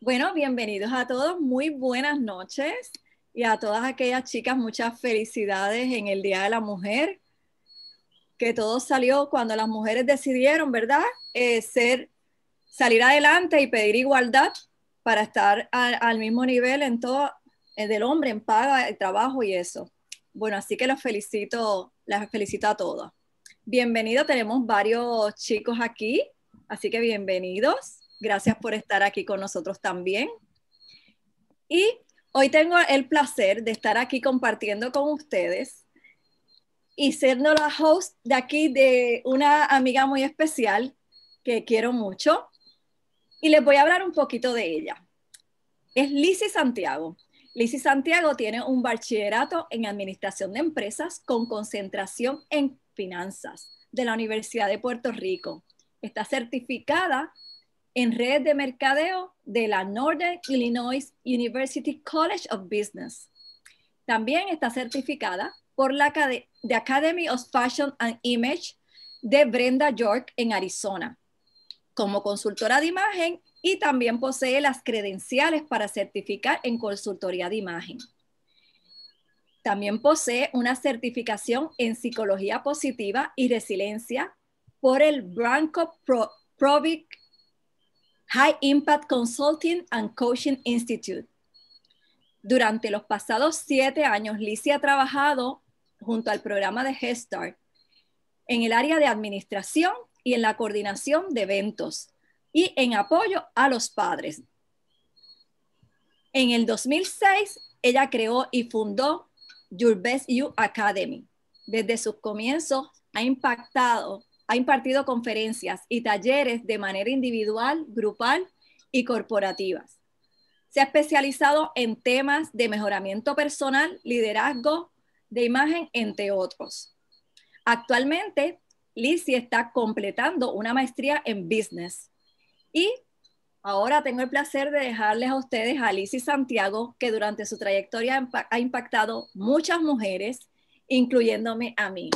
Bueno, bienvenidos a todos, muy buenas noches y a todas aquellas chicas muchas felicidades en el Día de la Mujer, que todo salió cuando las mujeres decidieron, ¿verdad? Eh, ser salir adelante y pedir igualdad para estar al mismo nivel en todo, en eh, del hombre, en paga, el trabajo y eso. Bueno, así que los felicito, las felicito a todas. Bienvenido, tenemos varios chicos aquí, así que bienvenidos. Gracias por estar aquí con nosotros también. Y hoy tengo el placer de estar aquí compartiendo con ustedes y siendo la host de aquí de una amiga muy especial que quiero mucho, y les voy a hablar un poquito de ella. Es Lisi Santiago. Lisi Santiago tiene un bachillerato en Administración de Empresas con concentración en Finanzas de la Universidad de Puerto Rico. Está certificada en red de mercadeo de la Northern Illinois University College of Business. También está certificada por la Academy of Fashion and Image de Brenda York en Arizona como consultora de imagen y también posee las credenciales para certificar en consultoría de imagen. También posee una certificación en psicología positiva y resiliencia por el Branco Provic High Impact Consulting and Coaching Institute. Durante los pasados siete años, Lizzie ha trabajado junto al programa de Head Start en el área de administración, y en la coordinación de eventos y en apoyo a los padres. En el 2006, ella creó y fundó Your Best You Academy. Desde sus comienzos ha impactado, ha impartido conferencias y talleres de manera individual, grupal y corporativas. Se ha especializado en temas de mejoramiento personal, liderazgo, de imagen, entre otros. Actualmente Lisi está completando una maestría en business. Y ahora tengo el placer de dejarles a ustedes a Lizzie Santiago, que durante su trayectoria ha impactado muchas mujeres, incluyéndome a mí.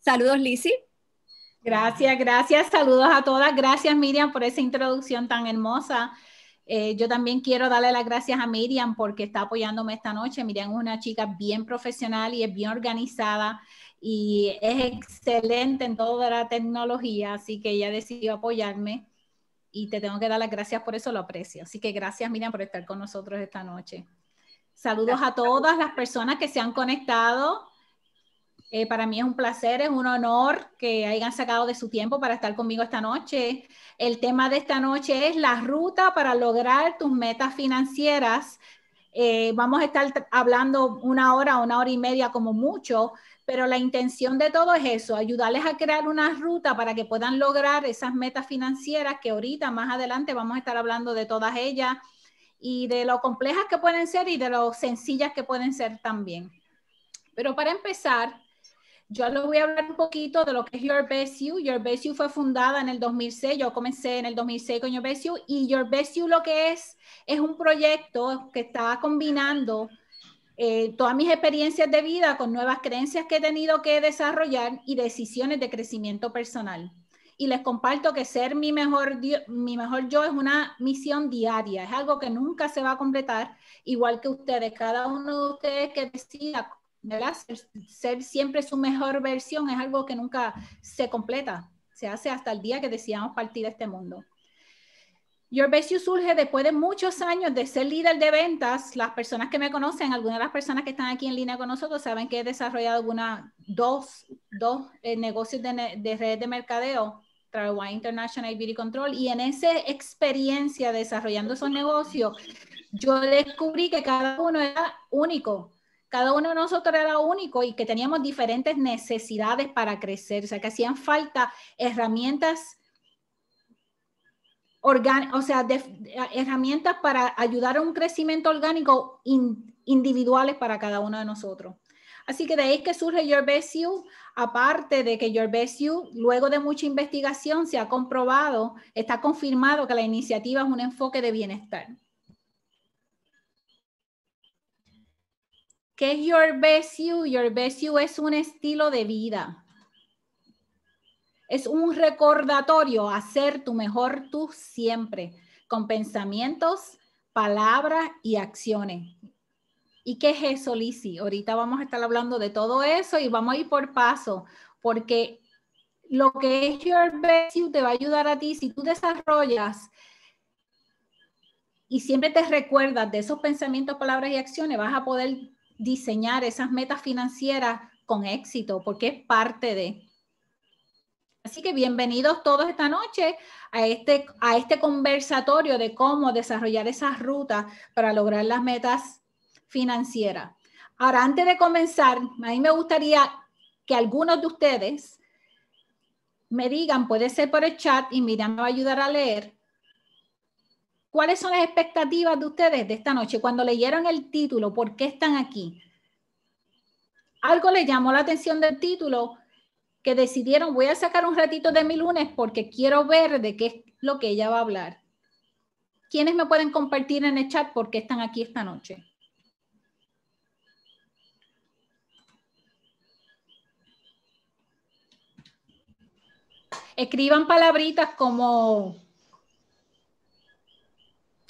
Saludos, Lisi. Gracias, gracias. Saludos a todas. Gracias, Miriam, por esa introducción tan hermosa. Eh, yo también quiero darle las gracias a Miriam porque está apoyándome esta noche. Miriam es una chica bien profesional y es bien organizada y es excelente en toda la tecnología, así que ella decidió apoyarme y te tengo que dar las gracias por eso, lo aprecio. Así que gracias Miriam por estar con nosotros esta noche. Saludos a todas las personas que se han conectado eh, para mí es un placer, es un honor que hayan sacado de su tiempo para estar conmigo esta noche. El tema de esta noche es la ruta para lograr tus metas financieras. Eh, vamos a estar hablando una hora, una hora y media como mucho, pero la intención de todo es eso, ayudarles a crear una ruta para que puedan lograr esas metas financieras que ahorita, más adelante, vamos a estar hablando de todas ellas y de lo complejas que pueden ser y de lo sencillas que pueden ser también. Pero para empezar, yo les voy a hablar un poquito de lo que es Your Best You. Your Best You fue fundada en el 2006, yo comencé en el 2006 con Your Best You y Your Best You lo que es es un proyecto que está combinando eh, todas mis experiencias de vida con nuevas creencias que he tenido que desarrollar y decisiones de crecimiento personal. Y les comparto que ser mi mejor, mi mejor yo es una misión diaria, es algo que nunca se va a completar, igual que ustedes, cada uno de ustedes que decida ser, siempre su mejor versión es algo que nunca se completa, se hace hasta el día que decíamos partir de este mundo. Your Best You surge después de muchos años de ser líder de ventas. Las personas que me conocen, algunas de las personas que están aquí en línea con nosotros, saben que he desarrollado una dos, dos eh, negocios de, de redes de mercadeo, Travel International y Beauty Control. Y en esa experiencia desarrollando esos negocios, yo descubrí que cada uno era único cada uno de nosotros era único y que teníamos diferentes necesidades para crecer, o sea, que hacían falta herramientas o sea, herramientas para ayudar a un crecimiento orgánico individuales para cada uno de nosotros. Así que de ahí que surge Your Best You, aparte de que Your Best You, luego de mucha investigación, se ha comprobado, está confirmado que la iniciativa es un enfoque de bienestar. ¿Qué es Your Best You? Your Best You es un estilo de vida. Es un recordatorio Hacer tu mejor tú siempre, con pensamientos, palabras y acciones. ¿Y qué es eso, Lisi? Ahorita vamos a estar hablando de todo eso y vamos a ir por paso, porque lo que es Your Best You te va a ayudar a ti si tú desarrollas y siempre te recuerdas de esos pensamientos, palabras y acciones, vas a poder diseñar esas metas financieras con éxito, porque es parte de. Así que bienvenidos todos esta noche a este, a este conversatorio de cómo desarrollar esas rutas para lograr las metas financieras. Ahora, antes de comenzar, a mí me gustaría que algunos de ustedes me digan, puede ser por el chat y Miriam me va a ayudar a leer, ¿Cuáles son las expectativas de ustedes de esta noche? Cuando leyeron el título, ¿por qué están aquí? Algo les llamó la atención del título que decidieron, voy a sacar un ratito de mi lunes porque quiero ver de qué es lo que ella va a hablar. ¿Quiénes me pueden compartir en el chat por qué están aquí esta noche? Escriban palabritas como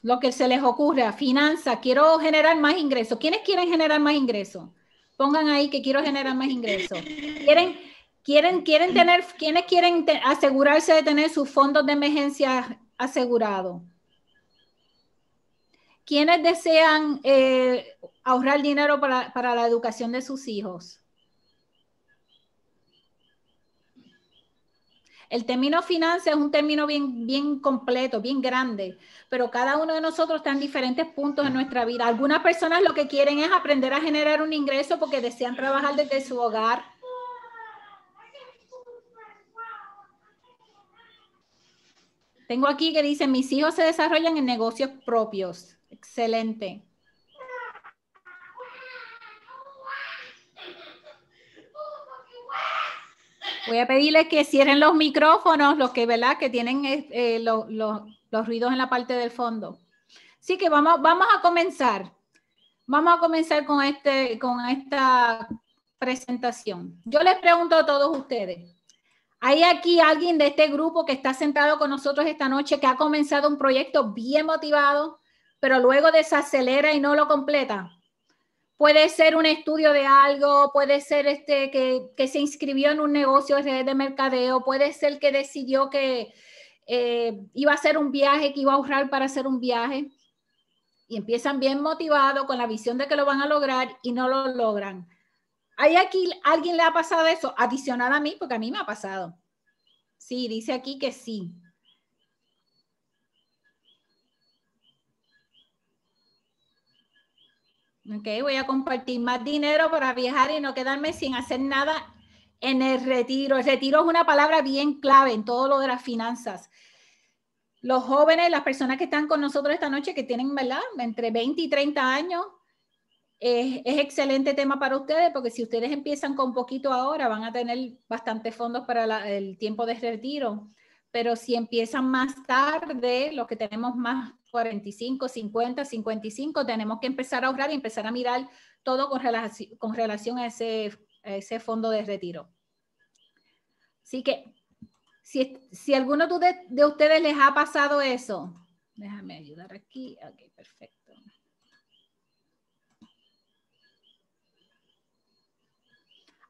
lo que se les ocurre a finanza, quiero generar más ingresos. ¿Quiénes quieren generar más ingresos? Pongan ahí que quiero generar más ingresos. ¿Quieren, quieren, quieren tener, quiénes quieren asegurarse de tener sus fondos de emergencia asegurados? ¿Quiénes desean eh, ahorrar dinero para la educación de sus hijos? El término finanzas es un término bien, bien completo, bien grande, pero cada uno de nosotros está en diferentes puntos en nuestra vida. Algunas personas lo que quieren es aprender a generar un ingreso porque desean trabajar desde su hogar. Tengo aquí que dice, mis hijos se desarrollan en negocios propios. Excelente. Voy a pedirles que cierren los micrófonos, los que, ¿verdad? que tienen eh, eh, los, los ruidos en la parte del fondo. Así que vamos, vamos a comenzar. Vamos a comenzar con, este, con esta presentación. Yo les pregunto a todos ustedes, ¿hay aquí alguien de este grupo que está sentado con nosotros esta noche que ha comenzado un proyecto bien motivado, pero luego desacelera y no lo completa? puede ser un estudio de algo, puede ser este, que, se inscribió en un negocio de, mercadeo, puede ser que decidió que eh, iba a hacer un viaje, que iba a ahorrar para hacer un viaje. Y empiezan bien motivados con la visión de que lo van a lograr y no lo logran. ¿Hay aquí alguien le ha pasado eso? Adicional a mí, porque a mí me ha pasado. Sí, dice aquí que sí. voy a compartir más dinero para viajar y no quedarme sin hacer nada en el retiro. El retiro es una palabra bien clave en todo lo de las finanzas. Los jóvenes, las personas que están con nosotros esta noche, que tienen, ¿verdad? Entre 20 y 30 años, es, excelente tema para ustedes porque si ustedes empiezan con poquito ahora van a tener bastantes fondos para el tiempo de retiro, pero si empiezan más tarde, los que tenemos más 45, 50, 55, tenemos que empezar a ahorrar y empezar a mirar todo con, con relación a ese, fondo de retiro. Así que, si, si alguno de, de, ustedes les ha pasado eso, déjame ayudar aquí. Ok, perfecto.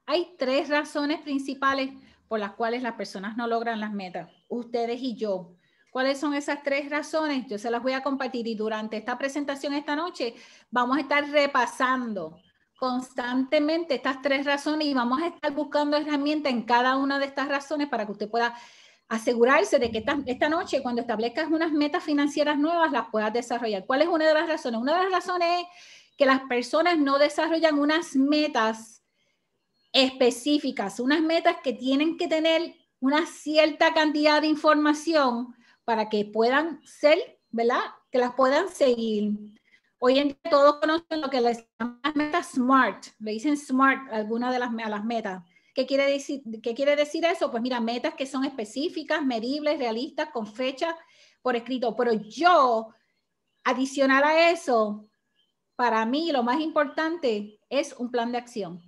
Hay tres razones principales por las cuales las personas no logran las metas, ustedes y yo. ¿Cuáles son esas tres razones? Yo se las voy a compartir y durante esta presentación esta noche vamos a estar repasando constantemente estas tres razones y vamos a estar buscando herramientas en cada una de estas razones para que usted pueda asegurarse de que esta, noche cuando establezcas unas metas financieras nuevas las puedas desarrollar. ¿Cuál es una de las razones? Una de las razones es que las personas no desarrollan unas metas específicas, unas metas que tienen que tener una cierta cantidad de información para que puedan ser, ¿verdad? Que las puedan seguir. Hoy en todos conocen lo que les llaman las metas SMART, le dicen SMART algunas de las, las metas. ¿Qué quiere, decir, ¿Qué quiere decir eso? Pues mira, metas que son específicas, medibles, realistas, con fecha por escrito. Pero yo, adicional a eso, para mí lo más importante es un plan de acción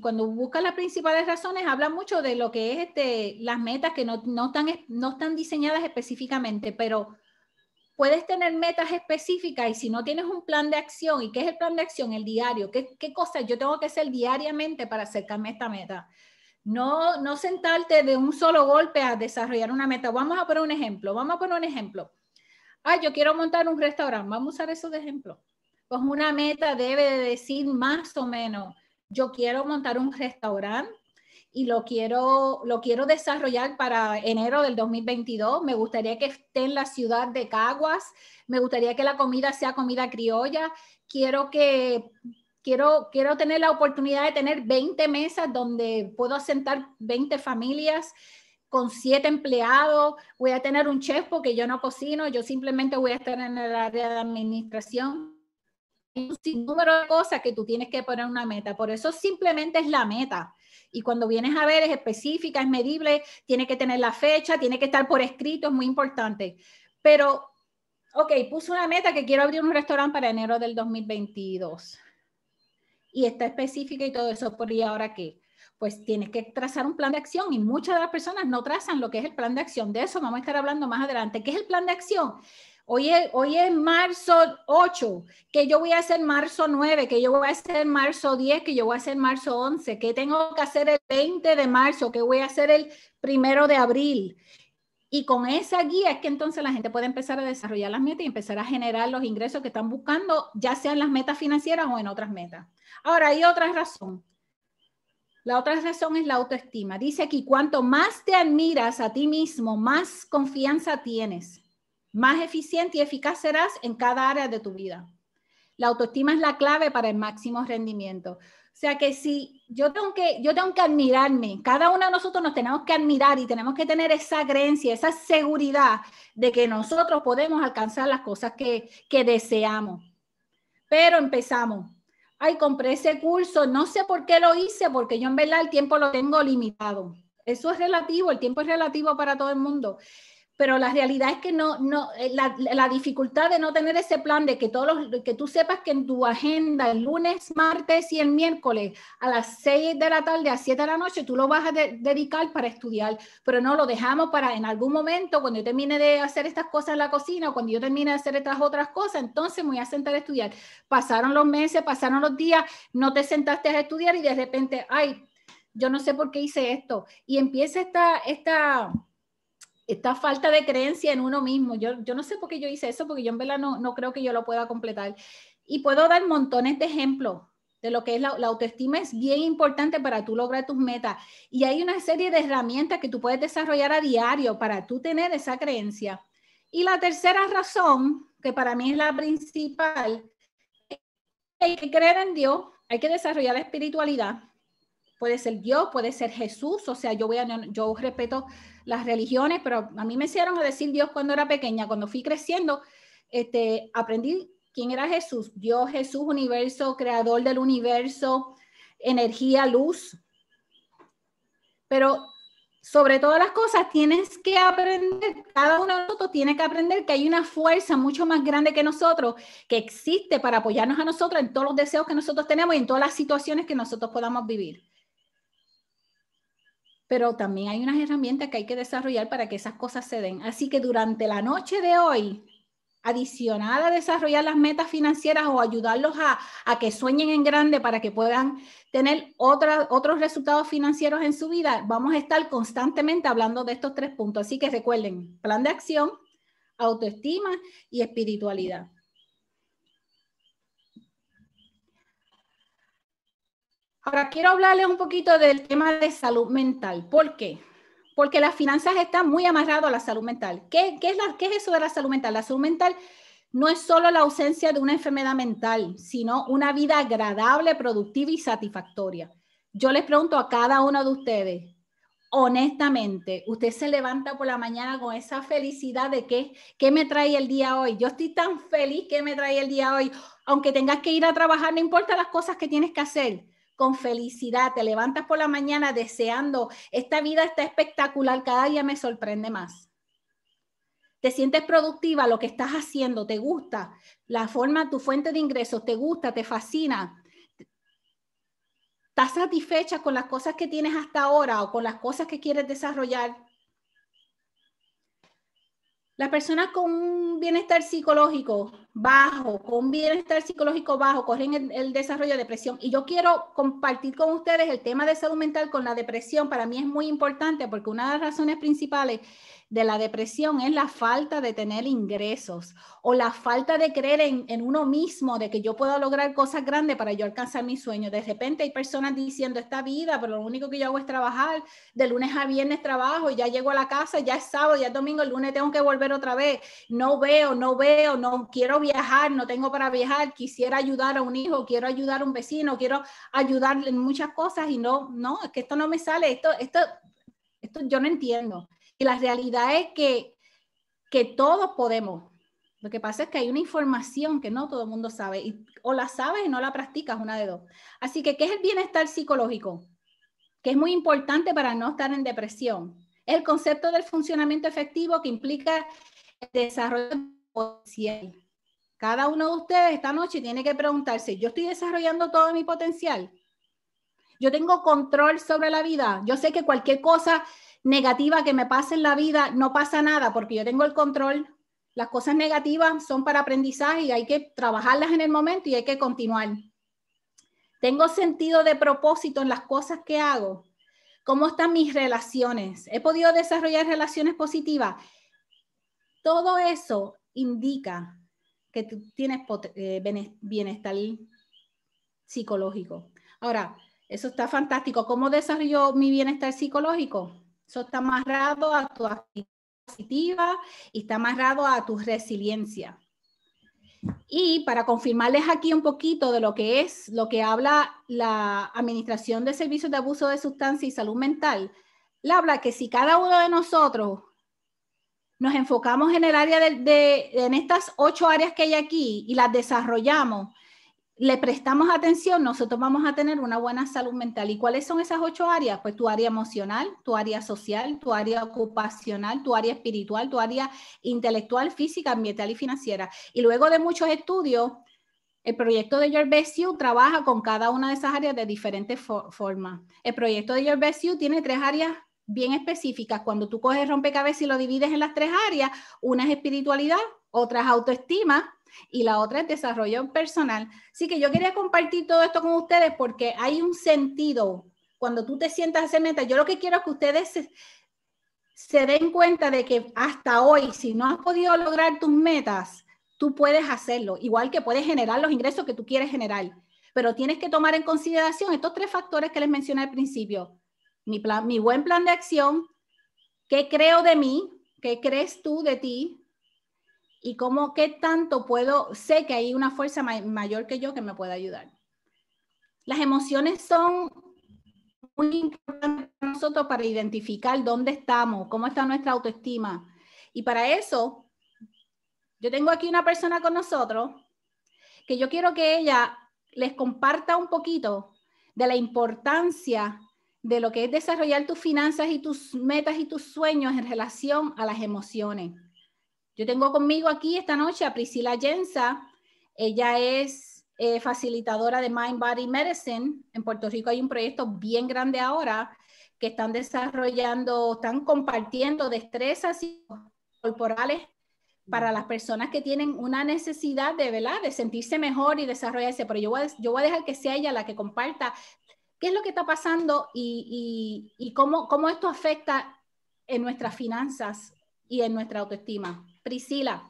cuando busca las principales razones, habla mucho de lo que es este, las metas que no, están, no están diseñadas específicamente, pero puedes tener metas específicas y si no tienes un plan de acción, ¿y qué es el plan de acción? El diario, ¿qué, qué cosas yo tengo que hacer diariamente para acercarme a esta meta? No, no sentarte de un solo golpe a desarrollar una meta. Vamos a poner un ejemplo, vamos a poner un ejemplo. Ah, yo quiero montar un restaurante, vamos a usar eso de ejemplo. Pues una meta debe decir más o menos yo quiero montar un restaurante y lo quiero, lo quiero desarrollar para enero del 2022. Me gustaría que esté en la ciudad de Caguas, me gustaría que la comida sea comida criolla, quiero que... Quiero, quiero tener la oportunidad de tener 20 mesas donde puedo asentar 20 familias, con siete empleados, voy a tener un chef porque yo no cocino, yo simplemente voy a estar en el área de administración un sinnúmero de cosas que tú tienes que poner una meta. Por eso simplemente es la meta. Y cuando vienes a ver, es específica, es medible, tiene que tener la fecha, tiene que estar por escrito, es muy importante. Pero, ok, puse una meta que quiero abrir un restaurante para enero del 2022. Y está específica y todo eso, por y ahora qué? Pues tienes que trazar un plan de acción y muchas de las personas no trazan lo que es el plan de acción. De eso vamos a estar hablando más adelante. ¿Qué es el plan de acción? Hoy es, marzo 8, que yo voy a hacer marzo 9, que yo voy a hacer marzo 10, que yo voy a hacer marzo 11, que tengo que hacer el 20 de marzo, que voy a hacer el primero de abril. Y con esa guía es que entonces la gente puede empezar a desarrollar las metas y empezar a generar los ingresos que están buscando, ya sean las metas financieras o en otras metas. Ahora, hay otra razón. La otra razón es la autoestima. Dice aquí, cuanto más te admiras a ti mismo, más confianza tienes más eficiente y eficaz serás en cada área de tu vida. La autoestima es la clave para el máximo rendimiento. O sea que si yo tengo que, yo tengo que admirarme, cada uno de nosotros nos tenemos que admirar y tenemos que tener esa creencia, esa seguridad de que nosotros podemos alcanzar las cosas que, que deseamos. Pero empezamos. Ay, compré ese curso, no sé por qué lo hice, porque yo en verdad el tiempo lo tengo limitado. Eso es relativo, el tiempo es relativo para todo el mundo pero la realidad es que no, no eh, la, dificultad de no tener ese plan de que todos los, que tú sepas que en tu agenda el lunes, martes y el miércoles a las 6 de la tarde, a 7 de la noche, tú lo vas a dedicar para estudiar, pero no lo dejamos para en algún momento, cuando yo termine de hacer estas cosas en la cocina, o cuando yo termine de hacer estas otras cosas, entonces me voy a sentar a estudiar. Pasaron los meses, pasaron los días, no te sentaste a estudiar y de repente, ay, yo no sé por qué hice esto. Y empieza esta, esta esta falta de creencia en uno mismo. Yo, no sé por qué yo hice eso, porque yo en verdad no, creo que yo lo pueda completar. Y puedo dar montones de ejemplos de lo que es la, autoestima es bien importante para tú lograr tus metas. Y hay una serie de herramientas que tú puedes desarrollar a diario para tú tener esa creencia. Y la tercera razón, que para mí es la principal, hay que creer en Dios, hay que desarrollar la espiritualidad puede ser Dios, puede ser Jesús, o sea, yo, voy a, yo respeto las religiones, pero a mí me hicieron a decir Dios cuando era pequeña, cuando fui creciendo, este, aprendí quién era Jesús, Dios, Jesús, universo, creador del universo, energía, luz. Pero sobre todas las cosas tienes que aprender, cada uno de nosotros tiene que aprender que hay una fuerza mucho más grande que nosotros, que existe para apoyarnos a nosotros en todos los deseos que nosotros tenemos y en todas las situaciones que nosotros podamos vivir pero también hay unas herramientas que hay que desarrollar para que esas cosas se den. Así que durante la noche de hoy, adicional a desarrollar las metas financieras o ayudarlos a, que sueñen en grande para que puedan tener otros resultados financieros en su vida, vamos a estar constantemente hablando de estos tres puntos. Así que recuerden, plan de acción, autoestima y espiritualidad. Ahora quiero hablarles un poquito del tema de salud mental. ¿Por qué? Porque las finanzas están muy amarradas a la salud mental. ¿Qué, es la, eso de la salud mental? La salud mental no es solo la ausencia de una enfermedad mental, sino una vida agradable, productiva y satisfactoria. Yo les pregunto a cada uno de ustedes, honestamente, usted se levanta por la mañana con esa felicidad de que, ¿qué me trae el día hoy? Yo estoy tan feliz que me trae el día hoy. Aunque tengas que ir a trabajar, no importa las cosas que tienes que hacer con felicidad, te levantas por la mañana deseando, esta vida está espectacular, cada día me sorprende más. Te sientes productiva, lo que estás haciendo te gusta, la forma, tu fuente de ingresos te gusta, te fascina. ¿Estás satisfecha con las cosas que tienes hasta ahora o con las cosas que quieres desarrollar? Las personas con un bienestar psicológico bajo, con un bienestar psicológico bajo, corren el, desarrollo de depresión. Y yo quiero compartir con ustedes el tema de salud mental con la depresión. Para mí es muy importante porque una de las razones principales de la depresión es la falta de tener ingresos o la falta de creer en, uno mismo, de que yo puedo lograr cosas grandes para yo alcanzar mis sueños. De repente hay personas diciendo esta vida, pero lo único que yo hago es trabajar, de lunes a viernes trabajo, ya llego a la casa, ya es sábado, ya es domingo, el lunes tengo que volver otra vez. No veo, no veo, no quiero viajar, no tengo para viajar, quisiera ayudar a un hijo, quiero ayudar a un vecino, quiero ayudarle en muchas cosas y no, no, es que esto no me sale, esto, esto, esto yo no entiendo. Y la realidad es que, que todos podemos. Lo que pasa es que hay una información que no todo el mundo sabe, o la sabes y no la practicas, una de dos. Así que, ¿qué es el bienestar psicológico? Que es muy importante para no estar en depresión. el concepto del funcionamiento efectivo que implica el desarrollo potencial. Cada uno de ustedes esta noche tiene que preguntarse, ¿yo estoy desarrollando todo mi potencial? Yo tengo control sobre la vida. Yo sé que cualquier cosa negativa que me pase en la vida, no pasa nada porque yo tengo el control. Las cosas negativas son para aprendizaje y hay que trabajarlas en el momento y hay que continuar. Tengo sentido de propósito en las cosas que hago. ¿Cómo están mis relaciones? ¿He podido desarrollar relaciones positivas? Todo eso indica que tú tienes eh, bienestar psicológico. Ahora, eso está fantástico. ¿Cómo desarrolló mi bienestar psicológico? Eso está amarrado a tu actitud positiva y está amarrado a tu resiliencia. Y para confirmarles aquí un poquito de lo que es, lo que habla la Administración de Servicios de Abuso de Sustancia y Salud Mental, le habla que si cada uno de nosotros nos enfocamos en el área de, en estas ocho áreas que hay aquí y las desarrollamos, le prestamos atención, nosotros vamos a tener una buena salud mental. ¿Y cuáles son esas ocho áreas? Pues tu área emocional, tu área social, tu área ocupacional, tu área espiritual, tu área intelectual, física, ambiental y financiera. Y luego de muchos estudios, el proyecto de You trabaja con cada una de esas áreas de diferentes formas. El proyecto de You tiene tres áreas bien específicas. Cuando tú coges rompecabezas y lo divides en las tres áreas, una es espiritualidad, otra es autoestima y la otra es desarrollo personal. Así que yo quería compartir todo esto con ustedes porque hay un sentido cuando tú te sientas a hacer meta. Yo lo que quiero es que ustedes se, den cuenta de que hasta hoy, si no has podido lograr tus metas, tú puedes hacerlo, igual que puedes generar los ingresos que tú quieres generar. Pero tienes que tomar en consideración estos tres factores que les mencioné al principio. Mi, plan, mi buen plan de acción, qué creo de mí, qué crees tú de ti, y cómo, qué tanto puedo, sé que hay una fuerza mayor que yo que me puede ayudar. Las emociones son muy importantes para nosotros para identificar dónde estamos, cómo está nuestra autoestima. Y para eso, yo tengo aquí una persona con nosotros que yo quiero que ella les comparta un poquito de la importancia de lo que es desarrollar tus finanzas y tus metas y tus sueños en relación a las emociones. Yo tengo conmigo aquí esta noche a Priscila Yenza, Ella es eh, facilitadora de Mind Body Medicine. En Puerto Rico hay un proyecto bien grande ahora que están desarrollando, están compartiendo destrezas corporales para las personas que tienen una necesidad de, ¿verdad? de sentirse mejor y desarrollarse. Pero yo voy, a, dejar que sea ella la que comparta qué es lo que está pasando y, cómo, cómo esto afecta en nuestras finanzas y en nuestra autoestima. Priscila.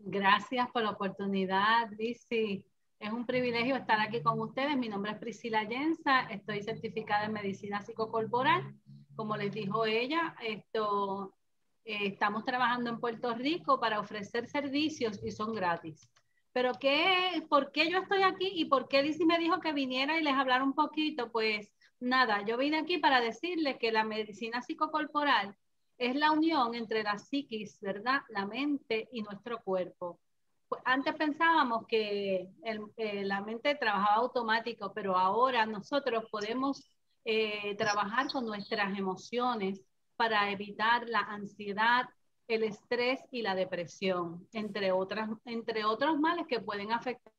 Gracias por la oportunidad, Lizzy. Es un privilegio estar aquí con ustedes. Mi nombre es Priscila Yenza. estoy certificada en medicina psicocorporal. Como les dijo ella, esto, eh, estamos trabajando en Puerto Rico para ofrecer servicios y son gratis. Pero qué, ¿por qué yo estoy aquí y por qué Lizzy me dijo que viniera y les hablara un poquito? Pues nada, yo vine aquí para decirles que la medicina psicocorporal es la unión entre la psiquis, ¿verdad? La mente y nuestro cuerpo. Pues, antes pensábamos que eh, la mente trabajaba automático, pero ahora nosotros podemos eh, trabajar con nuestras emociones para evitar la ansiedad, el estrés y la depresión, entre, otras, entre otros males que pueden afectar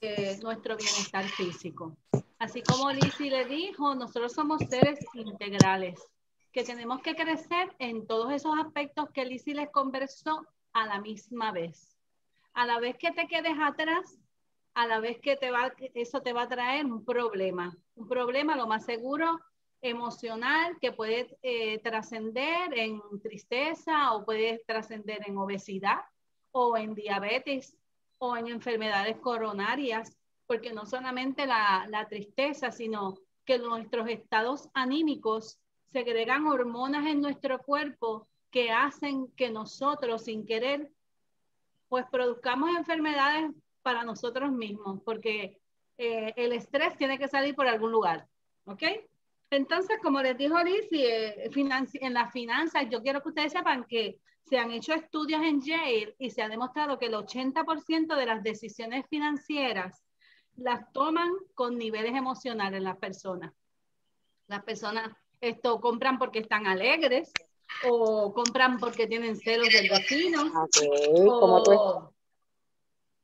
eh, nuestro bienestar físico. Así como Lizzie le dijo, nosotros somos seres integrales que tenemos que crecer en todos esos aspectos que Lisi les conversó a la misma vez. A la vez que te quedes atrás, a la vez que te va, eso te va a traer un problema, un problema lo más seguro emocional que puede eh, trascender en tristeza o puede trascender en obesidad o en diabetes o en enfermedades coronarias, porque no solamente la tristeza, sino que nuestros estados anímicos segregan hormonas en nuestro cuerpo que hacen que nosotros, sin querer, pues produzcamos enfermedades para nosotros mismos, porque eh, el estrés tiene que salir por algún lugar, ¿ok? Entonces, como les dijo Liz, eh, en las finanzas, yo quiero que ustedes sepan que se han hecho estudios en Yale y se ha demostrado que el 80% de las decisiones financieras las toman con niveles emocionales las personas. Las personas esto compran porque están alegres o compran porque tienen celos del vecino.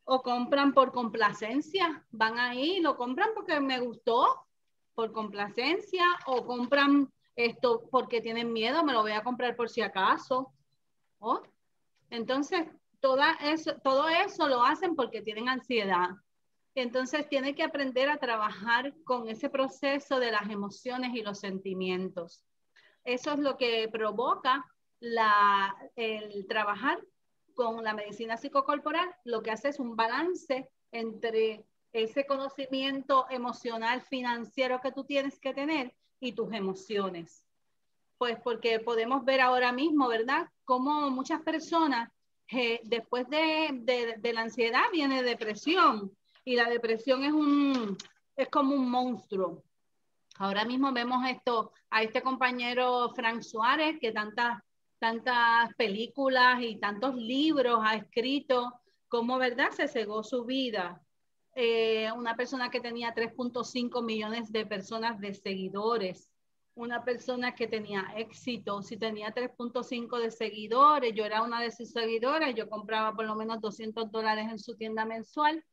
o, compran por complacencia, van ahí, lo compran porque me gustó, por complacencia, o compran esto porque tienen miedo, me lo voy a comprar por si acaso. Entonces, todo eso lo hacen porque tienen ansiedad. Entonces tiene que aprender a trabajar con ese proceso de las emociones y los sentimientos. Eso es lo que provoca el trabajar con la medicina psicocorporal. Lo que hace es un balance entre ese conocimiento emocional financiero que tú tienes que tener y tus emociones. Pues porque podemos ver ahora mismo, ¿verdad? Como muchas personas eh, después de la ansiedad viene depresión, y la depresión es, un, es como un monstruo. Ahora mismo vemos esto a este compañero Frank Suárez, que tantas, tantas películas y tantos libros ha escrito, cómo, ¿verdad?, se cegó su vida. Eh, una persona que tenía 3.5 millones de personas de seguidores, una persona que tenía éxito, si tenía 3.5 de seguidores, yo era una de sus seguidoras, yo compraba por lo menos 200 dólares en su tienda mensual,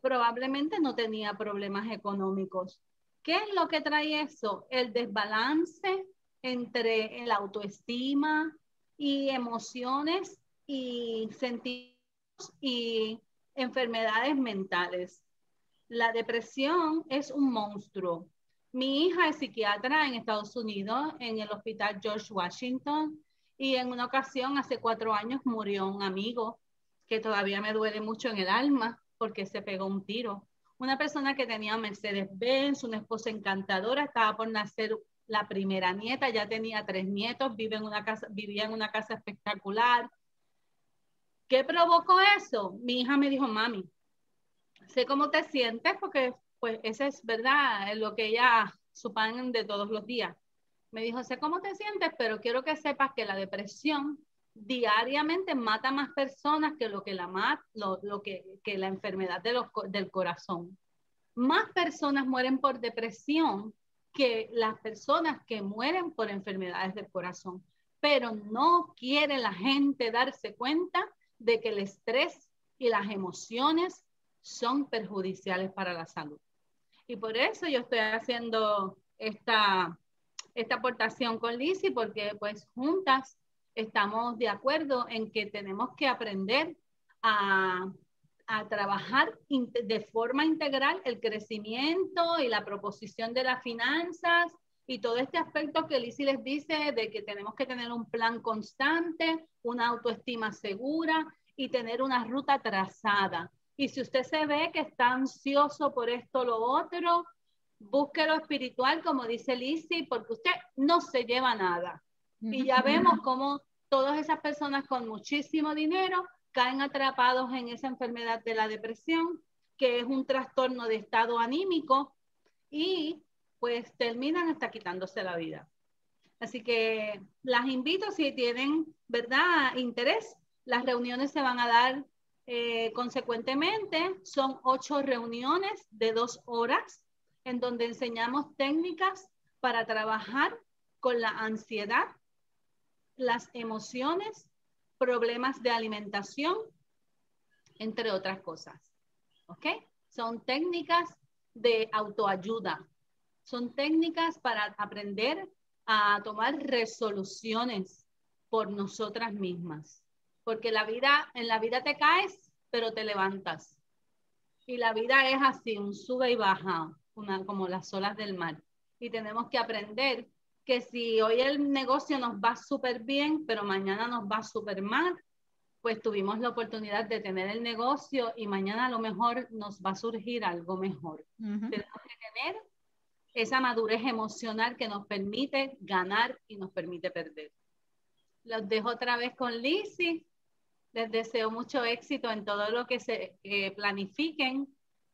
probablemente no tenía problemas económicos. ¿Qué es lo que trae eso? El desbalance entre la autoestima y emociones y sentidos y enfermedades mentales. La depresión es un monstruo. Mi hija es psiquiatra en Estados Unidos, en el hospital George Washington, y en una ocasión, hace cuatro años, murió un amigo que todavía me duele mucho en el alma porque se pegó un tiro. Una persona que tenía Mercedes-Benz, una esposa encantadora, estaba por nacer la primera nieta, ya tenía tres nietos, vive en una casa, vivía en una casa espectacular. ¿Qué provocó eso? Mi hija me dijo, mami, sé cómo te sientes porque pues esa es verdad, es lo que ella, su de todos los días. Me dijo, sé cómo te sientes, pero quiero que sepas que la depresión diariamente mata más personas que lo que la, que, la enfermedad de los, del corazón. Más personas mueren por depresión que las personas que mueren por enfermedades del corazón. Pero no quiere la gente darse cuenta de que el estrés y las emociones son perjudiciales para la salud. Y por eso yo estoy haciendo esta, esta aportación con Lisi, porque pues juntas estamos de acuerdo en que tenemos que aprender a, a trabajar de forma integral el crecimiento y la proposición de las finanzas y todo este aspecto que Lisi les dice de que tenemos que tener un plan constante, una autoestima segura y tener una ruta trazada. Y si usted se ve que está ansioso por esto o lo otro, búsquelo lo espiritual, como dice Lisi, porque usted no se lleva nada. Y ya vemos cómo todas esas personas con muchísimo dinero caen atrapados en esa enfermedad de la depresión, que es un trastorno de estado anímico y pues terminan hasta quitándose la vida. Así que las invito si tienen, ¿verdad?, interés. Las reuniones se van a dar eh, consecuentemente. Son ocho reuniones de dos horas en donde enseñamos técnicas para trabajar con la ansiedad las emociones, problemas de alimentación, entre otras cosas. ¿Ok? Son técnicas de autoayuda. Son técnicas para aprender a tomar resoluciones por nosotras mismas. Porque la vida, en la vida te caes, pero te levantas. Y la vida es así, un sube y baja, como las olas del mar. Y tenemos que aprender que si hoy el negocio nos va súper bien, pero mañana nos va súper mal, pues tuvimos la oportunidad de tener el negocio y mañana a lo mejor nos va a surgir algo mejor. Tenemos que tener esa madurez emocional que nos permite ganar y nos permite perder. Los dejo otra vez con Lizzie. Les deseo mucho éxito en todo lo que se eh, planifiquen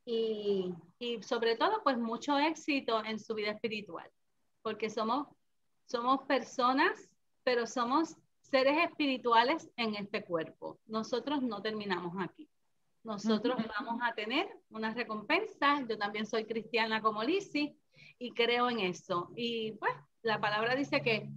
y, y sobre todo pues mucho éxito en su vida espiritual, porque somos somos personas, pero somos seres espirituales en este cuerpo. Nosotros no terminamos aquí. Nosotros vamos a tener unas recompensas. Yo también soy cristiana como Lisi y creo en eso. Y pues la palabra dice que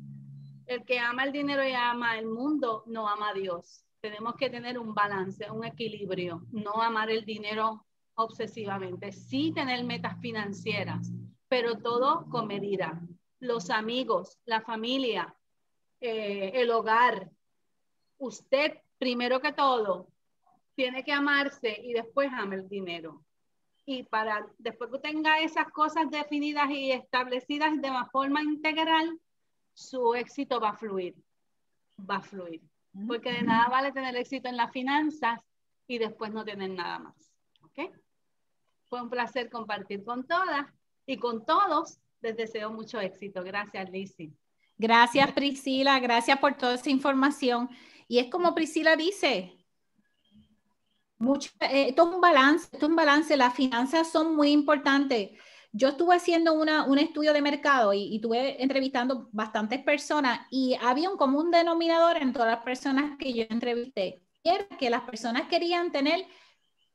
el que ama el dinero y ama el mundo no ama a Dios. Tenemos que tener un balance, un equilibrio, no amar el dinero obsesivamente, sí tener metas financieras, pero todo con medida los amigos, la familia, eh, el hogar. Usted, primero que todo, tiene que amarse y después ame el dinero. Y para después que tenga esas cosas definidas y establecidas de una forma integral, su éxito va a fluir. Va a fluir. Porque de nada vale tener éxito en las finanzas y después no tener nada más. Fue un placer compartir con todas y con todos les deseo mucho éxito. Gracias, Lizzie Gracias, Priscila. Gracias por toda esa información. Y es como Priscila dice, mucho, eh, esto es un balance, un balance, las finanzas son muy importantes. Yo estuve haciendo un estudio de mercado y, y, estuve entrevistando bastantes personas y había un común denominador en todas las personas que yo entrevisté, que las personas querían tener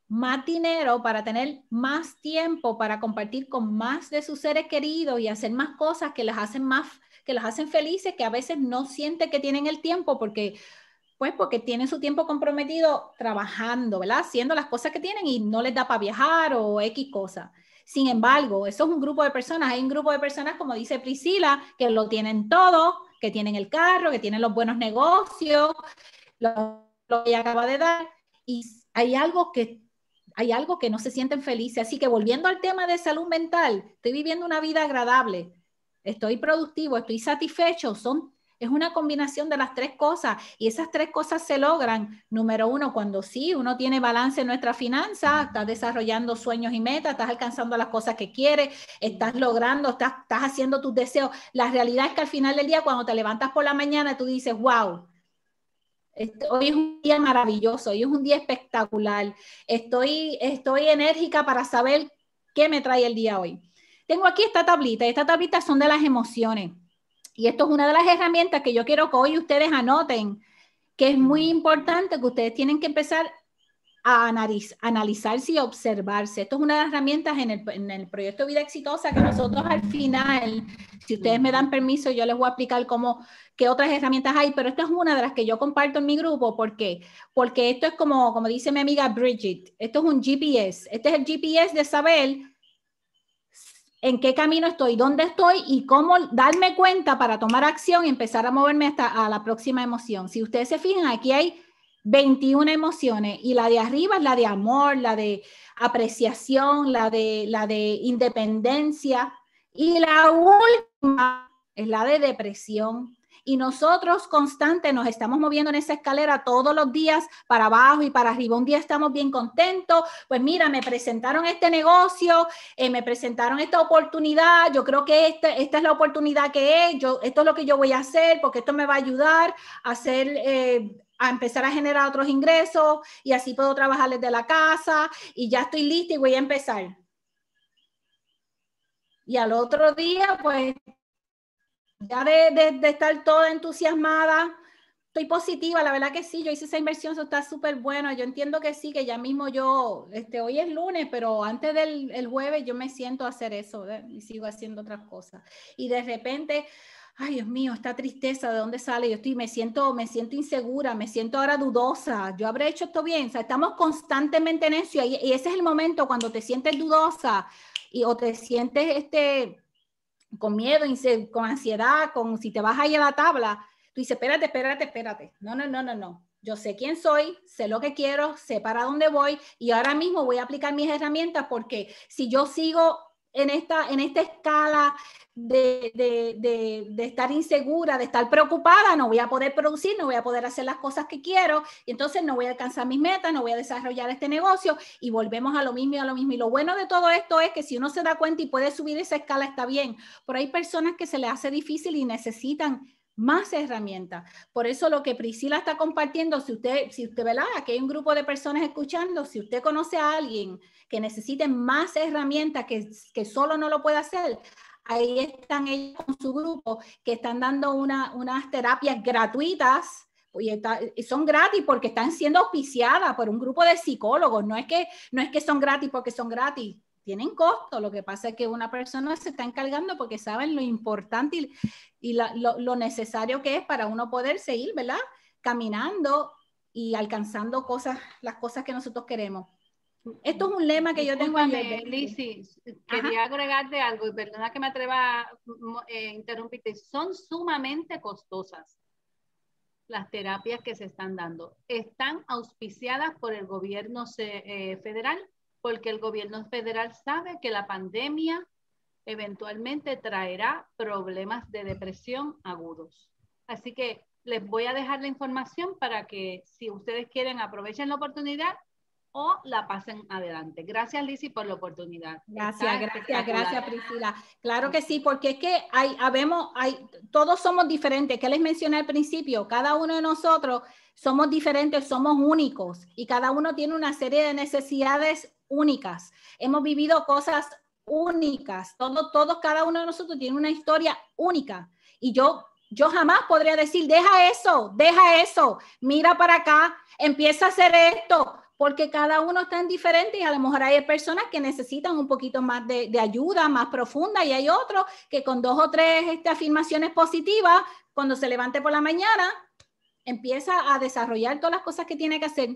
más dinero para tener más tiempo para compartir con más de sus seres queridos y hacer más cosas que las hacen más que las hacen felices que a veces no siente que tienen el tiempo porque pues porque tienen su tiempo comprometido trabajando, ¿verdad? Haciendo las cosas que tienen y no les da para viajar o X cosa. Sin embargo, eso es un grupo de personas, hay un grupo de personas como dice Priscila que lo tienen todo, que tienen el carro, que tienen los buenos negocios, lo, lo que acaba de dar y hay algo que hay algo que no se sienten felices. Así que volviendo al tema de salud mental, estoy viviendo una vida agradable, estoy productivo, estoy satisfecho, son es una combinación de las tres cosas y esas tres cosas se logran, número uno, cuando sí, uno tiene balance en nuestra finanza, estás desarrollando sueños y metas, estás alcanzando las cosas que quieres, estás logrando, estás, estás haciendo tus deseos. La realidad es que al final del día, cuando te levantas por la mañana, tú dices, wow, Hoy es un día maravilloso, hoy es un día espectacular. Estoy, estoy enérgica para saber qué me trae el día hoy. Tengo aquí esta tablita, estas tablitas son de las emociones. Y esto es una de las herramientas que yo quiero que hoy ustedes anoten, que es muy mm. importante que ustedes tienen que empezar a analizarse y observarse. Esto es una de las herramientas en el, proyecto Vida Exitosa que nosotros al final, si ustedes me dan permiso, yo les voy a explicar cómo, qué otras herramientas hay, pero esta es una de las que yo comparto en mi grupo. ¿Por qué? Porque esto es como, como dice mi amiga Bridget, esto es un GPS. Este es el GPS de saber en qué camino estoy, dónde estoy y cómo darme cuenta para tomar acción y empezar a moverme hasta a la próxima emoción. Si ustedes se fijan, aquí hay 21 emociones y la de arriba es la de amor, la de apreciación, la de, la de independencia y la última es la de depresión. Y nosotros constante nos estamos moviendo en esa escalera todos los días para abajo y para arriba. Un día estamos bien contentos, pues mira, me presentaron este negocio, eh, me presentaron esta oportunidad, yo creo que este, esta, es la oportunidad que es, yo, esto es lo que yo voy a hacer porque esto me va a ayudar a ser a empezar a generar otros ingresos y así puedo trabajar desde la casa y ya estoy lista y voy a empezar. Y al otro día, pues, ya de, estar toda entusiasmada, estoy positiva, la verdad que sí, yo hice esa inversión, eso está súper bueno, yo entiendo que sí, que ya mismo yo, este, hoy es lunes, pero antes del jueves yo me siento a hacer eso y sigo haciendo otras cosas. Y de repente, ay Dios mío, esta tristeza, ¿de dónde sale? Yo estoy, me siento, me siento insegura, me siento ahora dudosa, yo habré hecho esto bien, o sea, estamos constantemente en eso y, ese es el momento cuando te sientes dudosa y, o te sientes este, con miedo, con ansiedad, con si te vas ahí a la tabla, tú dices, espérate, espérate, espérate, no, no, no, no, no. Yo sé quién soy, sé lo que quiero, sé para dónde voy y ahora mismo voy a aplicar mis herramientas porque si yo sigo en esta, en esta escala de, estar insegura, de estar preocupada, no voy a poder producir, no voy a poder hacer las cosas que quiero, y entonces no voy a alcanzar mis metas, no voy a desarrollar este negocio y volvemos a lo mismo y a lo mismo. Y lo bueno de todo esto es que si uno se da cuenta y puede subir esa escala, está bien, pero hay personas que se les hace difícil y necesitan más herramientas. Por eso lo que Priscila está compartiendo, si usted, si usted, ¿verdad? Aquí hay un grupo de personas escuchando, si usted conoce a alguien que necesite más herramientas, que, solo no lo puede hacer, ahí están ellos con su grupo que están dando unas terapias gratuitas. Y son gratis porque están siendo auspiciadas por un grupo de psicólogos. No es, que, no es que son gratis porque son gratis tienen costo. Lo que pasa es que una persona se está encargando porque saben lo importante y, lo, necesario que es para uno poder seguir, ¿verdad? Caminando y alcanzando cosas, las cosas que nosotros queremos. Esto es un lema que yo tengo a quería agregarte algo y perdona que me atreva a mm, mm, eh, interrumpirte. Son sumamente costosas las terapias que se están dando. Están auspiciadas por el gobierno eh, federal porque el gobierno federal sabe que la pandemia eventualmente traerá problemas de depresión agudos. Así que les voy a dejar la información para que si ustedes quieren aprovechen la oportunidad o la pasen adelante. Gracias, Lizzy, por la oportunidad. Gracias, gracias, gracias, Priscila. Claro que sí, porque es que hay, habemos, hay, todos somos diferentes. ¿Qué les mencioné al principio? Cada uno de nosotros somos diferentes, somos únicos y cada uno tiene una serie de necesidades únicas. Hemos vivido cosas únicas. Todos, todos, cada uno de nosotros tiene una historia única. Y yo, yo jamás podría decir, deja eso, deja eso, mira para acá, empieza a hacer esto, porque cada uno está en diferente y a lo mejor hay personas que necesitan un poquito más de, ayuda, más profunda, y hay otros que con dos o tres este, afirmaciones positivas, cuando se levante por la mañana, empieza a desarrollar todas las cosas que tiene que hacer.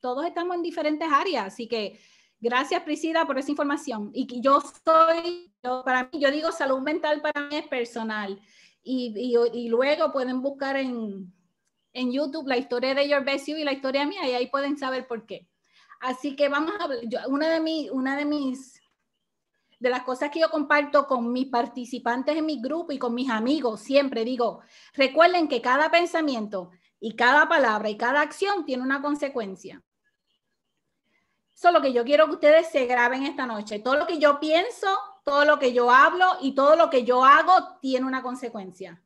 Todos estamos en diferentes áreas, así que gracias Priscila por esa información. Y yo soy, para mí, yo digo salud mental para mí es personal. y luego pueden buscar en en YouTube la historia de Your You y la historia mía y ahí pueden saber por qué. Así que vamos a hablar, una de mis una de mis de las cosas que yo comparto con mis participantes en mi grupo y con mis amigos, siempre digo, recuerden que cada pensamiento y cada palabra y cada acción tiene una consecuencia. Eso es lo que yo quiero que ustedes se graben esta noche. Todo lo que yo pienso, todo lo que yo hablo y todo lo que yo hago tiene una consecuencia.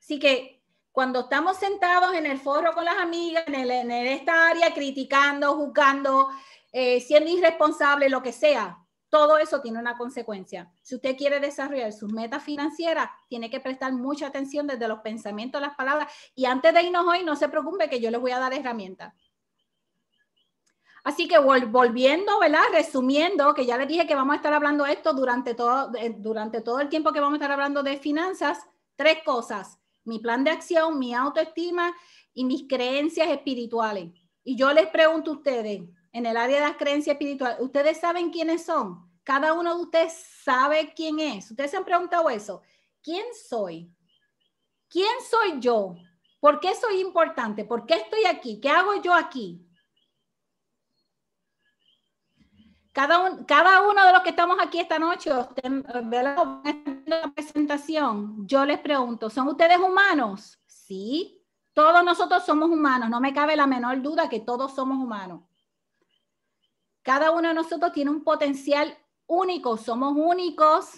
Así que cuando estamos sentados en el forro con las amigas, en, esta área, criticando, juzgando, eh, siendo irresponsable, lo que sea, todo eso tiene una consecuencia. Si usted quiere desarrollar sus metas financieras, tiene que prestar mucha atención desde los pensamientos, las palabras. Y antes de irnos hoy, no se preocupe que yo les voy a dar herramientas. Así que volviendo, ¿verdad? Resumiendo, que ya les dije que vamos a estar hablando esto durante todo, eh, durante todo el tiempo que vamos a estar hablando de finanzas, tres cosas mi plan de acción, mi autoestima y mis creencias espirituales. Y yo les pregunto a ustedes, en el área de las creencias espirituales, ¿ustedes saben quiénes son? Cada uno de ustedes sabe quién es. Ustedes se han preguntado eso. ¿Quién soy? ¿Quién soy yo? ¿Por qué soy importante? ¿Por qué estoy aquí? ¿Qué hago yo aquí? Cada, uno de los que estamos aquí esta noche, la presentación, yo les pregunto, ¿son ustedes humanos? Sí, todos nosotros somos humanos, no me cabe la menor duda que todos somos humanos. Cada uno de nosotros tiene un potencial único, somos únicos,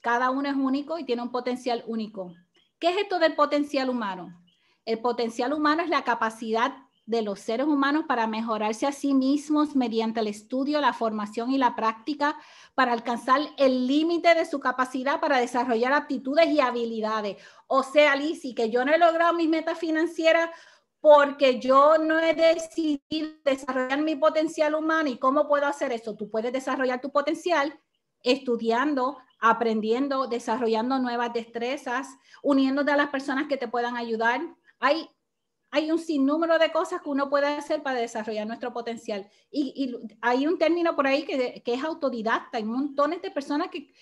cada uno es único y tiene un potencial único. ¿Qué es esto del potencial humano? El potencial humano es la capacidad de los seres humanos para mejorarse a sí mismos mediante el estudio, la formación y la práctica para alcanzar el límite de su capacidad para desarrollar aptitudes y habilidades. O sea, si que yo no he logrado mis metas financieras porque yo no he decidido desarrollar mi potencial humano. ¿Y cómo puedo hacer eso? Tú puedes desarrollar tu potencial estudiando, aprendiendo, desarrollando nuevas destrezas, uniéndote a las personas que te puedan ayudar. Hay hay un sinnúmero de cosas que uno puede hacer para desarrollar nuestro potencial. Y, hay un término por ahí que, es autodidacta. Hay montones de personas que,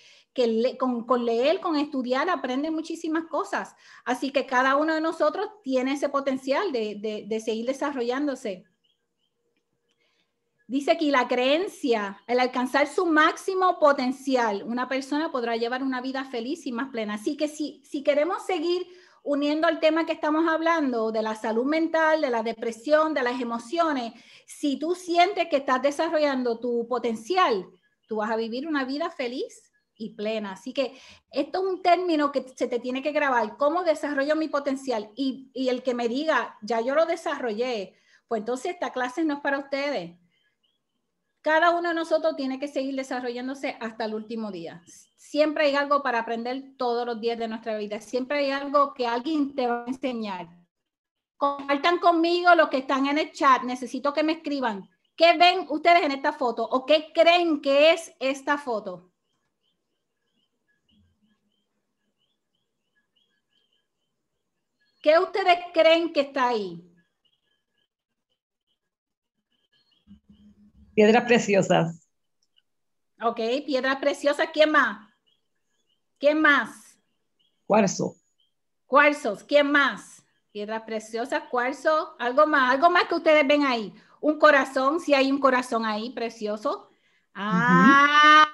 con, leer, con estudiar, aprenden muchísimas cosas. Así que cada uno de nosotros tiene ese potencial de, de seguir desarrollándose. Dice aquí la creencia, el alcanzar su máximo potencial, una persona podrá llevar una vida feliz y más plena. Así que si, si queremos seguir uniendo al tema que estamos hablando de la salud mental, de la depresión, de las emociones, si tú sientes que estás desarrollando tu potencial, tú vas a vivir una vida feliz y plena. Así que esto es un término que se te tiene que grabar, cómo desarrollo mi potencial y, el que me diga, ya yo lo desarrollé, pues entonces esta clase no es para ustedes. Cada uno de nosotros tiene que seguir desarrollándose hasta el último día siempre hay algo para aprender todos los días de nuestra vida, siempre hay algo que alguien te va a enseñar. Compartan conmigo los que están en el chat, necesito que me escriban. ¿Qué ven ustedes en esta foto o qué creen que es esta foto? ¿Qué ustedes creen que está ahí? Piedras preciosas. Ok, piedras preciosas. ¿Quién más? ¿Qué más? Cuarzo. Cuarzos, ¿quién más? Tierra preciosa, cuarzo, algo más, algo más que ustedes ven ahí. Un corazón, si hay un corazón ahí, precioso. Ah,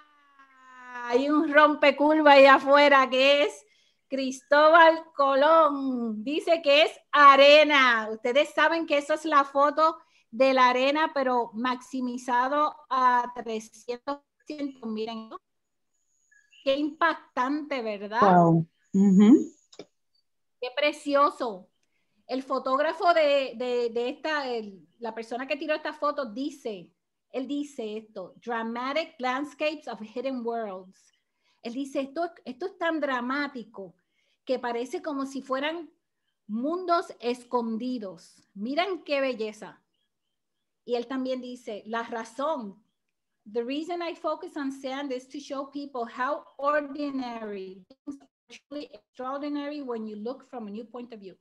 hay un rompecurva ahí afuera que es Cristóbal Colón. Dice que es arena. Ustedes saben que esa es la foto de la arena, pero maximizado a 300%. Miren, Qué impactante, ¿verdad? Qué precioso. El fotógrafo de, esta, la persona que tiró esta foto dice, él dice esto, Dramatic Landscapes of Hidden Worlds. Él dice, esto es tan dramático que parece como si fueran mundos escondidos. Miren qué belleza. Y él también dice, la razón The reason I focus on sand is to show people how ordinary, truly extraordinary when you look from a new point of view.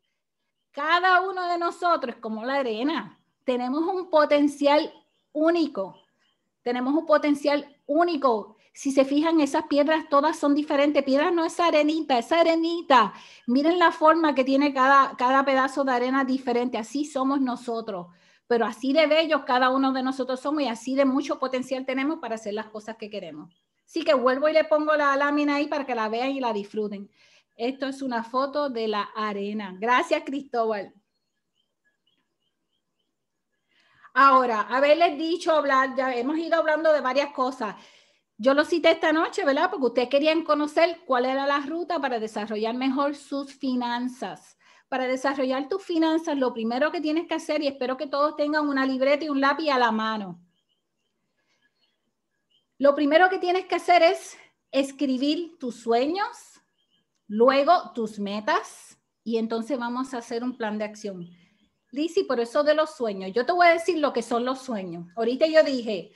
Cada uno de nosotros, como la arena, tenemos un potencial único. Tenemos un potencial único. Si se fijan, esas piedras todas son diferentes. Piedras no es arenita, es arenita. Miren la forma que tiene cada pedazo de arena diferente. Así somos nosotros pero así de bellos cada uno de nosotros somos y así de mucho potencial tenemos para hacer las cosas que queremos. Así que vuelvo y le pongo la lámina ahí para que la vean y la disfruten. Esto es una foto de la arena. Gracias, Cristóbal. Ahora, haberles dicho hablar, ya hemos ido hablando de varias cosas. Yo lo cité esta noche, ¿verdad? Porque ustedes querían conocer cuál era la ruta para desarrollar mejor sus finanzas. Para desarrollar tus finanzas, lo primero que tienes que hacer, y espero que todos tengan una libreta y un lápiz a la mano, lo primero que tienes que hacer es escribir tus sueños, luego tus metas, y entonces vamos a hacer un plan de acción. Lizzy, por eso de los sueños, yo te voy a decir lo que son los sueños. Ahorita yo dije,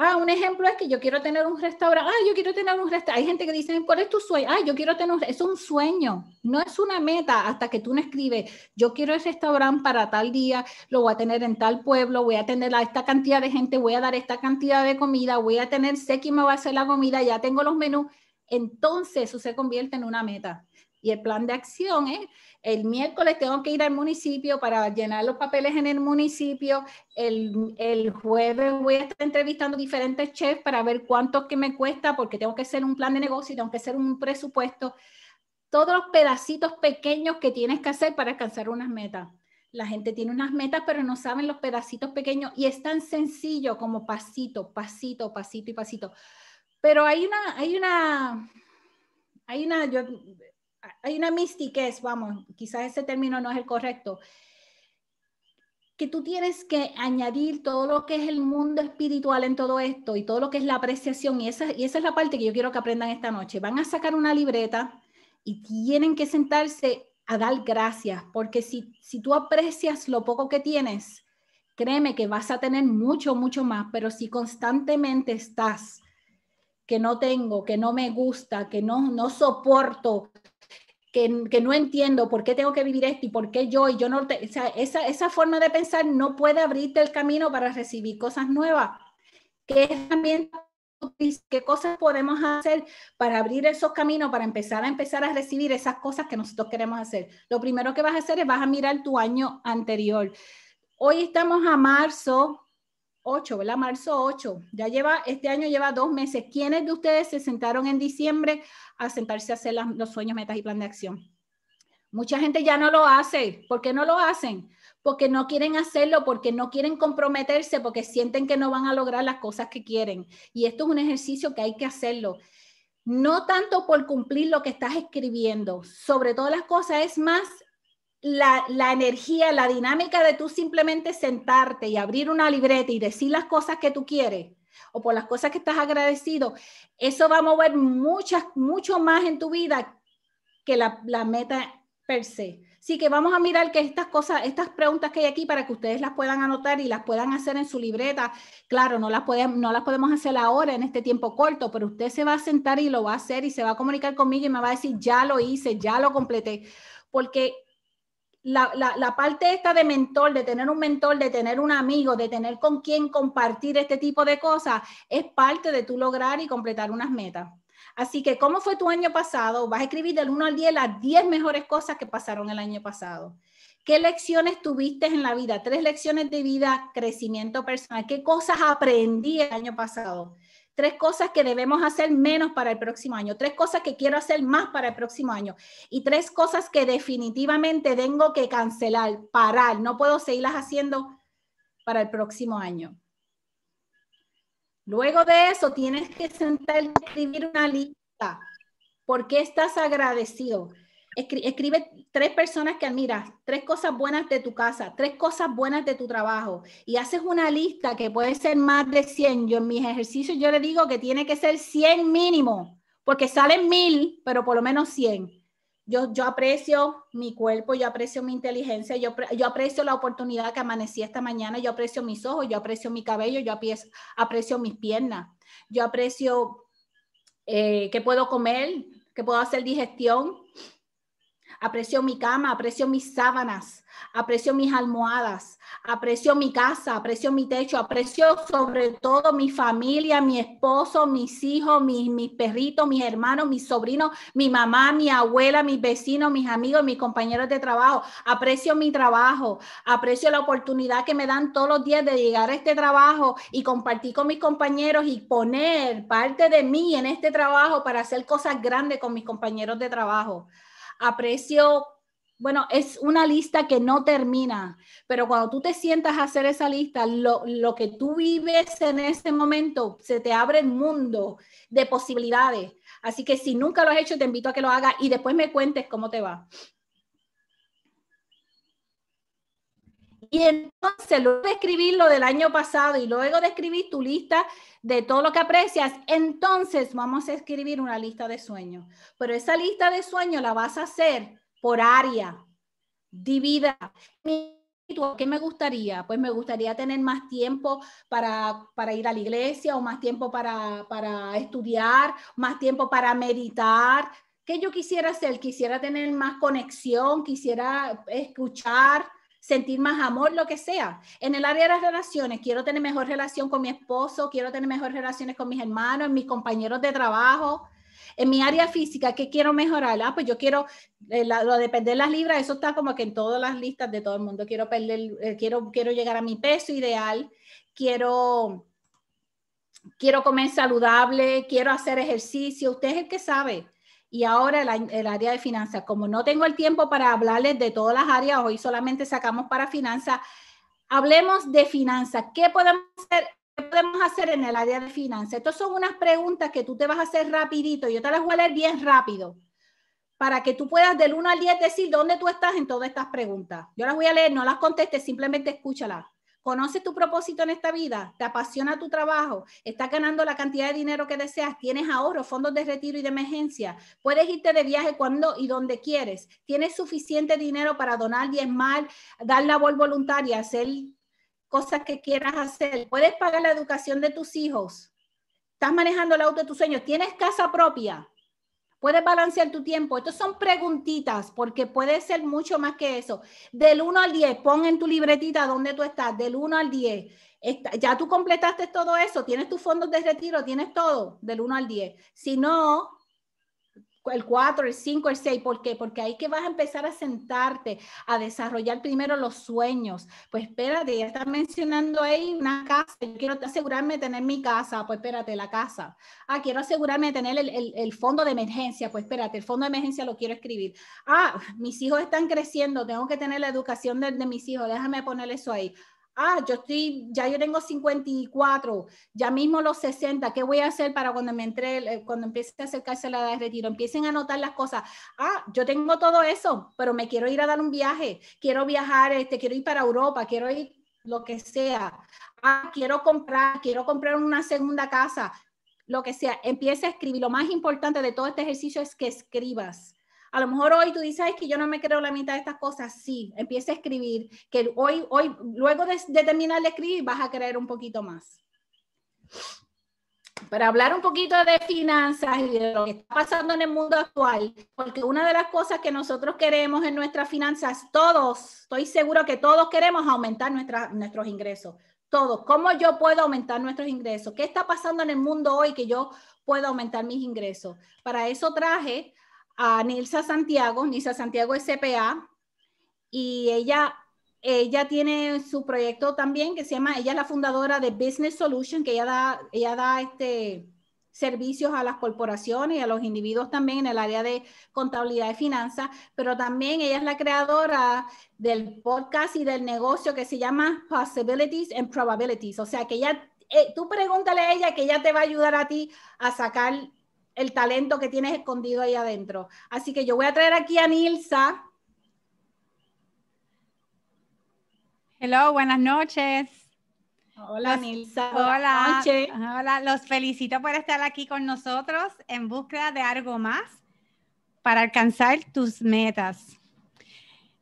Ah, un ejemplo es que yo quiero tener un restaurante. Ah, yo quiero tener un restaurante. Hay gente que dice, ¿cuál es tu sueño? Ah, yo quiero tener un Es un sueño, no es una meta hasta que tú no escribes, yo quiero el restaurante para tal día, lo voy a tener en tal pueblo, voy a tener a esta cantidad de gente, voy a dar esta cantidad de comida, voy a tener, sé quién me va a hacer la comida, ya tengo los menús. Entonces eso se convierte en una meta. Y el plan de acción es el miércoles tengo que ir al municipio para llenar los papeles en el municipio, el, jueves voy a estar entrevistando diferentes chefs para ver cuánto que me cuesta, porque tengo que hacer un plan de negocio y tengo que hacer un presupuesto. Todos los pedacitos pequeños que tienes que hacer para alcanzar unas metas. La gente tiene unas metas, pero no saben los pedacitos pequeños y es tan sencillo como pasito, pasito, pasito y pasito. Pero hay una, hay una, hay una, yo, hay una mistiquez, vamos, quizás ese término no es el correcto, que tú tienes que añadir todo lo que es el mundo espiritual en todo esto y todo lo que es la apreciación, y esa, y esa es la parte que yo quiero que aprendan esta noche. Van a sacar una libreta y tienen que sentarse a dar gracias, porque si, si tú aprecias lo poco que tienes, créeme que vas a tener mucho, mucho más, pero si constantemente estás que no tengo, que no me gusta, que no, no soporto, que, no entiendo por qué tengo que vivir esto y por qué yo y yo no... esa, forma de pensar no puede abrirte el camino para recibir cosas nuevas. ¿Qué también qué cosas podemos hacer para abrir esos caminos, para empezar a empezar a recibir esas cosas que nosotros queremos hacer. Lo primero que vas a hacer es vas a mirar tu año anterior. Hoy estamos a marzo 8, ¿verdad? Marzo 8. Ya lleva, este año lleva dos meses. ¿Quiénes de ustedes se sentaron en diciembre a sentarse a hacer los sueños, metas y plan de acción? Mucha gente ya no lo hace. ¿Por qué no lo hacen? Porque no quieren hacerlo, porque no quieren comprometerse, porque sienten que no van a lograr las cosas que quieren. Y esto es un ejercicio que hay que hacerlo. No tanto por cumplir lo que estás escribiendo, sobre todas las cosas, es más la, energía, la dinámica de tú simplemente sentarte y abrir una libreta y decir las cosas que tú quieres o por las cosas que estás agradecido, eso va a mover muchas, mucho más en tu vida que la, la meta per se. Así que vamos a mirar que estas cosas, estas preguntas que hay aquí para que ustedes las puedan anotar y las puedan hacer en su libreta. Claro, no las, no las podemos hacer ahora en este tiempo corto, pero usted se va a sentar y lo va a hacer y se va a comunicar conmigo y me va a decir, ya lo hice, ya lo completé. Porque la, la, parte esta de mentor, de tener un mentor, de tener un amigo, de tener con quien compartir este tipo de cosas, es parte de tú lograr y completar unas metas. Así que, ¿cómo fue tu año pasado? Vas a escribir del 1 al 10 las 10 mejores cosas que pasaron el año pasado. ¿Qué lecciones tuviste en la vida? Tres lecciones de vida, crecimiento personal. ¿Qué cosas aprendí el año pasado? tres cosas que debemos hacer menos para el próximo año, tres cosas que quiero hacer más para el próximo año y tres cosas que definitivamente tengo que cancelar, parar, no puedo seguirlas haciendo para el próximo año. Luego de eso, tienes que sentar y escribir una lista. ¿Por qué estás agradecido? Escribe tres personas que admiras, tres cosas buenas de tu casa, tres cosas buenas de tu trabajo y haces una lista que puede ser más de 100. Yo en mis ejercicios yo le digo que tiene que ser 100 mínimo, porque salen mil, pero por lo menos 100. Yo, yo aprecio mi cuerpo, yo aprecio mi inteligencia, yo, yo aprecio la oportunidad que amanecí esta mañana, yo aprecio mis ojos, yo aprecio mi cabello, yo aprecio, aprecio mis piernas, yo aprecio eh, que puedo comer, que puedo hacer digestión, aprecio mi cama, aprecio mis sábanas, aprecio mis almohadas, aprecio mi casa, aprecio mi techo, aprecio sobre todo mi familia, mi esposo, mis hijos, mis, perritos, mis hermanos, mis sobrinos, mi mamá, mi abuela, mis vecinos, mis amigos, mis compañeros de trabajo. Aprecio mi trabajo, aprecio la oportunidad que me dan todos los días de llegar a este trabajo y compartir con mis compañeros y poner parte de mí en este trabajo para hacer cosas grandes con mis compañeros de trabajo aprecio, bueno, es una lista que no termina, pero cuando tú te sientas a hacer esa lista, lo, lo que tú vives en ese momento, se te abre el mundo de posibilidades. Así que si nunca lo has hecho, te invito a que lo hagas y después me cuentes cómo te va. Y entonces, luego de escribir lo del año pasado y luego de escribir tu lista de todo lo que aprecias, entonces vamos a escribir una lista de sueños. Pero esa lista de sueños la vas a hacer por área, divida. ¿Qué me gustaría? Pues me gustaría tener más tiempo para, para ir a la iglesia o más tiempo para, para estudiar, más tiempo para meditar. ¿Qué yo quisiera hacer? Quisiera tener más conexión, quisiera escuchar sentir más amor, lo que sea. En el área de las relaciones, quiero tener mejor relación con mi esposo, quiero tener mejores relaciones con mis hermanos, mis compañeros de trabajo. En mi área física, ¿qué quiero mejorar? Ah, pues yo quiero, eh, lo de perder las libras, eso está como que en todas las listas de todo el mundo. Quiero perder, eh, quiero, quiero llegar a mi peso ideal, quiero, quiero comer saludable, quiero hacer ejercicio. Usted es el que sabe y ahora el, área de finanzas. Como no tengo el tiempo para hablarles de todas las áreas, hoy solamente sacamos para finanzas. Hablemos de finanzas. ¿Qué podemos hacer? ¿Qué podemos hacer en el área de finanzas? Estas son unas preguntas que tú te vas a hacer rapidito. Yo te las voy a leer bien rápido para que tú puedas del 1 al 10 decir dónde tú estás en todas estas preguntas. Yo las voy a leer, no las contestes, simplemente escúchalas conoces tu propósito en esta vida, te apasiona tu trabajo, estás ganando la cantidad de dinero que deseas, tienes ahorros, fondos de retiro y de emergencia, puedes irte de viaje cuando y donde quieres, tienes suficiente dinero para donar, diezmar, dar labor voluntaria, hacer cosas que quieras hacer, puedes pagar la educación de tus hijos, estás manejando el auto de tus sueños, tienes casa propia, Puedes balancear tu tiempo. Estas son preguntitas porque puede ser mucho más que eso. Del 1 al 10, pon en tu libretita dónde tú estás. Del 1 al 10. ya tú completaste todo eso. Tienes tus fondos de retiro, tienes todo del 1 al 10. Si no, el 4, el 5, el 6. ¿Por qué? Porque ahí que vas a empezar a sentarte, a desarrollar primero los sueños. Pues espérate, ya están mencionando ahí una casa. quiero asegurarme de tener mi casa. Pues espérate, la casa. Ah, quiero asegurarme de tener el, fondo de emergencia. Pues espérate, el fondo de emergencia lo quiero escribir. Ah, mis hijos están creciendo. Tengo que tener la educación de, de mis hijos. Déjame poner eso ahí ah, yo estoy, ya yo tengo 54, ya mismo los 60, ¿qué voy a hacer para cuando me entre, eh, cuando empiece a acercarse la edad de retiro? Empiecen a notar las cosas, ah, yo tengo todo eso, pero me quiero ir a dar un viaje, quiero viajar, este, quiero ir para Europa, quiero ir lo que sea, ah, quiero comprar, quiero comprar una segunda casa, lo que sea, empieza a escribir. Lo más importante de todo este ejercicio es que escribas a lo mejor hoy tú dices, que yo no me creo la mitad de estas cosas. Sí, empieza a escribir, que hoy, hoy luego de, terminar de escribir, vas a creer un poquito más. Para hablar un poquito de finanzas y de lo que está pasando en el mundo actual, porque una de las cosas que nosotros queremos en nuestras finanzas, todos, estoy seguro que todos queremos aumentar nuestros ingresos. Todos, ¿cómo yo puedo aumentar nuestros ingresos? ¿Qué está pasando en el mundo hoy que yo puedo aumentar mis ingresos? Para eso traje a Nilsa Santiago. Nilsa Santiago spa y ella, ella tiene su proyecto también que se llama, ella es la fundadora de Business Solution, que ella da, ella da este, servicios a las corporaciones y a los individuos también en el área de contabilidad y finanzas, pero también ella es la creadora del podcast y del negocio que se llama Possibilities and Probabilities. O sea, que ella, eh, tú pregúntale a ella que ella te va a ayudar a ti a sacar el talento que tienes escondido ahí adentro. Así que yo voy a traer aquí a Nilsa. Hello, buenas noches. Hola Nilsa. Hola. Hola, los felicito por estar aquí con nosotros en búsqueda de algo más para alcanzar tus metas.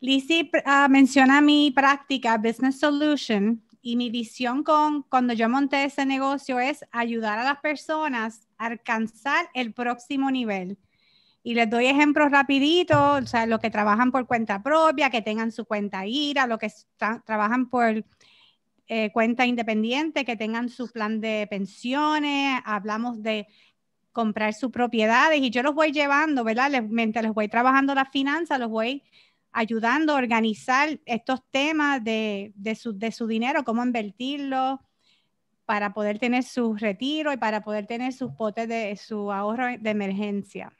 Lizzie ah, menciona mi práctica Business Solution y mi visión con cuando yo monté ese negocio es ayudar a las personas alcanzar el próximo nivel. Y les doy ejemplos rapiditos, o sea, los que trabajan por cuenta propia, que tengan su cuenta IRA, los que trabajan por eh, cuenta independiente, que tengan su plan de pensiones, hablamos de comprar sus propiedades y yo los voy llevando, ¿verdad? mientras les voy trabajando las finanzas, los voy ayudando a organizar estos temas de, su, de su dinero, cómo invertirlo, para poder tener su retiro y para poder tener sus potes de su ahorro de emergencia.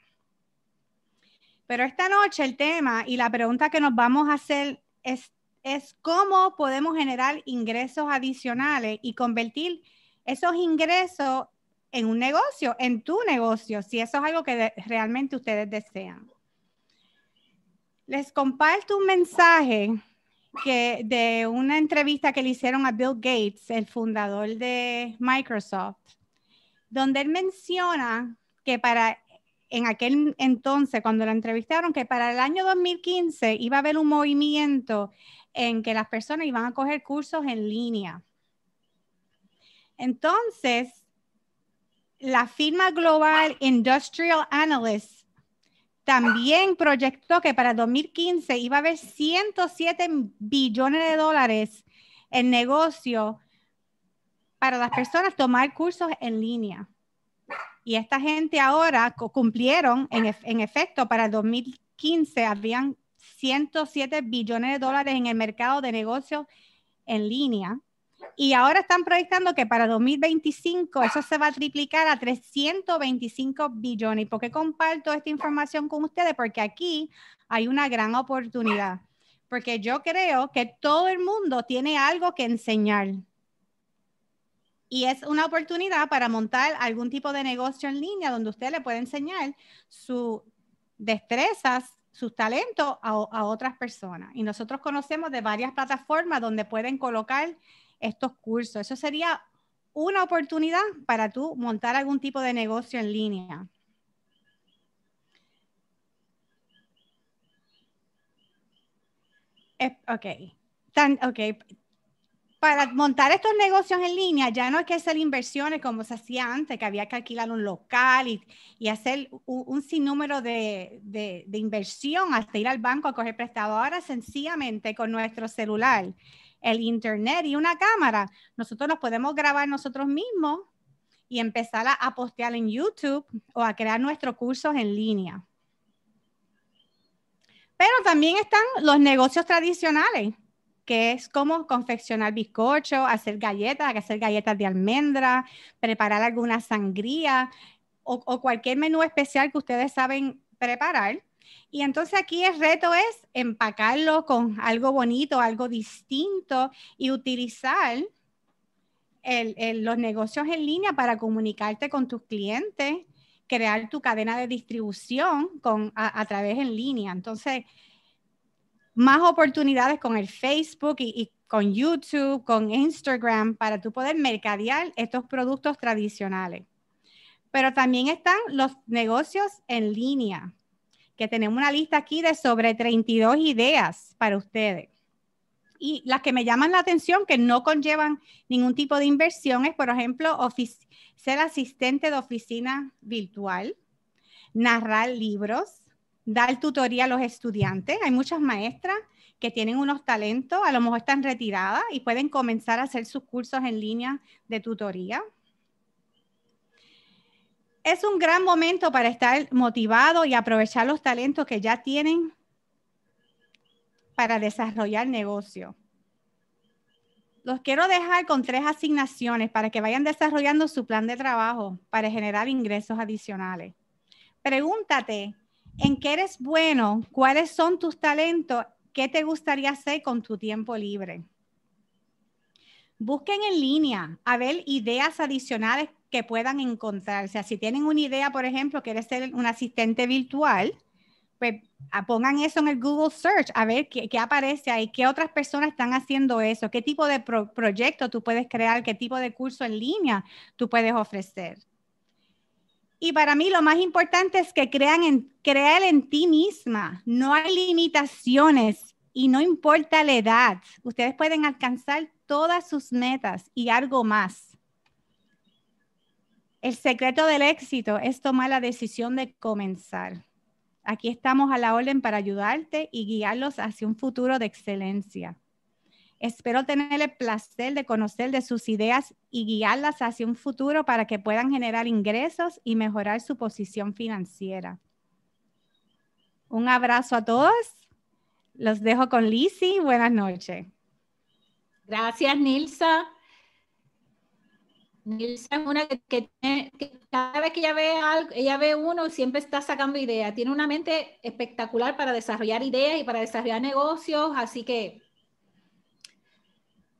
Pero esta noche el tema y la pregunta que nos vamos a hacer es, es cómo podemos generar ingresos adicionales y convertir esos ingresos en un negocio, en tu negocio, si eso es algo que realmente ustedes desean. Les comparto un mensaje de una entrevista que le hicieron a Bill Gates, el fundador de Microsoft, donde él menciona que para en aquel entonces, cuando la entrevistaron, que para el año 2015 iba a haber un movimiento en que las personas iban a coger cursos en línea. Entonces, la firma global Industrial Analyst también proyectó que para 2015 iba a haber 107 billones de dólares en negocio para las personas tomar cursos en línea. Y esta gente ahora cumplieron, en, efecto, para 2015 habían 107 billones de dólares en el mercado de negocios en línea. Y ahora están proyectando que para 2025 eso se va a triplicar a 325 billones. ¿Y por qué comparto esta información con ustedes? Porque aquí hay una gran oportunidad. Porque yo creo que todo el mundo tiene algo que enseñar. Y es una oportunidad para montar algún tipo de negocio en línea donde usted le puede enseñar sus destrezas sus talentos a, a, otras personas. Y nosotros conocemos de varias plataformas donde pueden colocar estos cursos. Eso sería una oportunidad para tú montar algún tipo de negocio en línea. Ok. Para montar estos negocios en línea ya no hay que hacer inversiones como se hacía antes, que había que alquilar un local y, y hacer un, sinnúmero de, de, inversión hasta ir al banco a coger prestado. Ahora sencillamente con nuestro celular el internet y una cámara, nosotros nos podemos grabar nosotros mismos y empezar a, postear en YouTube o a crear nuestros cursos en línea. Pero también están los negocios tradicionales, que es como confeccionar bizcocho, hacer galletas, hacer galletas de almendra, preparar alguna sangría o cualquier menú especial que ustedes saben preparar. Y entonces aquí el reto es empacarlo con algo bonito, algo distinto y utilizar los negocios en línea para comunicarte con tus clientes, crear tu cadena de distribución a, través en línea. Entonces, más oportunidades con el Facebook y, y, con YouTube, con Instagram, para tú poder mercadear estos productos tradicionales. Pero también están los negocios en línea que tenemos una lista aquí de sobre 32 ideas para ustedes. Y las que me llaman la atención, que no conllevan ningún tipo de inversión, es, por ejemplo, ser asistente de oficina virtual, narrar libros, dar tutoría a los estudiantes. Hay muchas maestras que tienen unos talentos, a lo mejor están retiradas y pueden comenzar a hacer sus cursos en línea de tutoría es un gran momento para estar motivado y aprovechar los talentos que ya tienen para desarrollar negocio. Los quiero dejar con tres asignaciones para que vayan desarrollando su plan de trabajo para generar ingresos adicionales. Pregúntate en qué eres bueno, cuáles son tus talentos, qué te gustaría hacer con tu tiempo libre. Busquen en línea a ver ideas adicionales que puedan encontrar. O sea, si tienen una idea, por ejemplo, quiere ser un asistente virtual, pues ah, pongan eso en el Google Search, a ver qué, aparece ahí, qué otras personas están haciendo eso, qué tipo de proyecto tú puedes crear, qué tipo de curso en línea tú puedes ofrecer. Y para mí lo más importante es que crean en, en ti misma. No hay limitaciones y no importa la edad. Ustedes pueden alcanzar todas sus metas y algo más. El secreto del éxito es tomar la decisión de comenzar. Aquí estamos a la orden para ayudarte y guiarlos hacia un futuro de excelencia. Espero tener el placer de conocer de sus ideas y guiarlas hacia un futuro para que puedan generar ingresos y mejorar su posición financiera. Un abrazo a todos. Los dejo con Lizzie. Buenas noches. Gracias, Nilsa. Nilsa es una que, cada vez que ella ve algo, ella ve uno, siempre está sacando ideas. Tiene una mente espectacular para desarrollar ideas y para desarrollar negocios, así que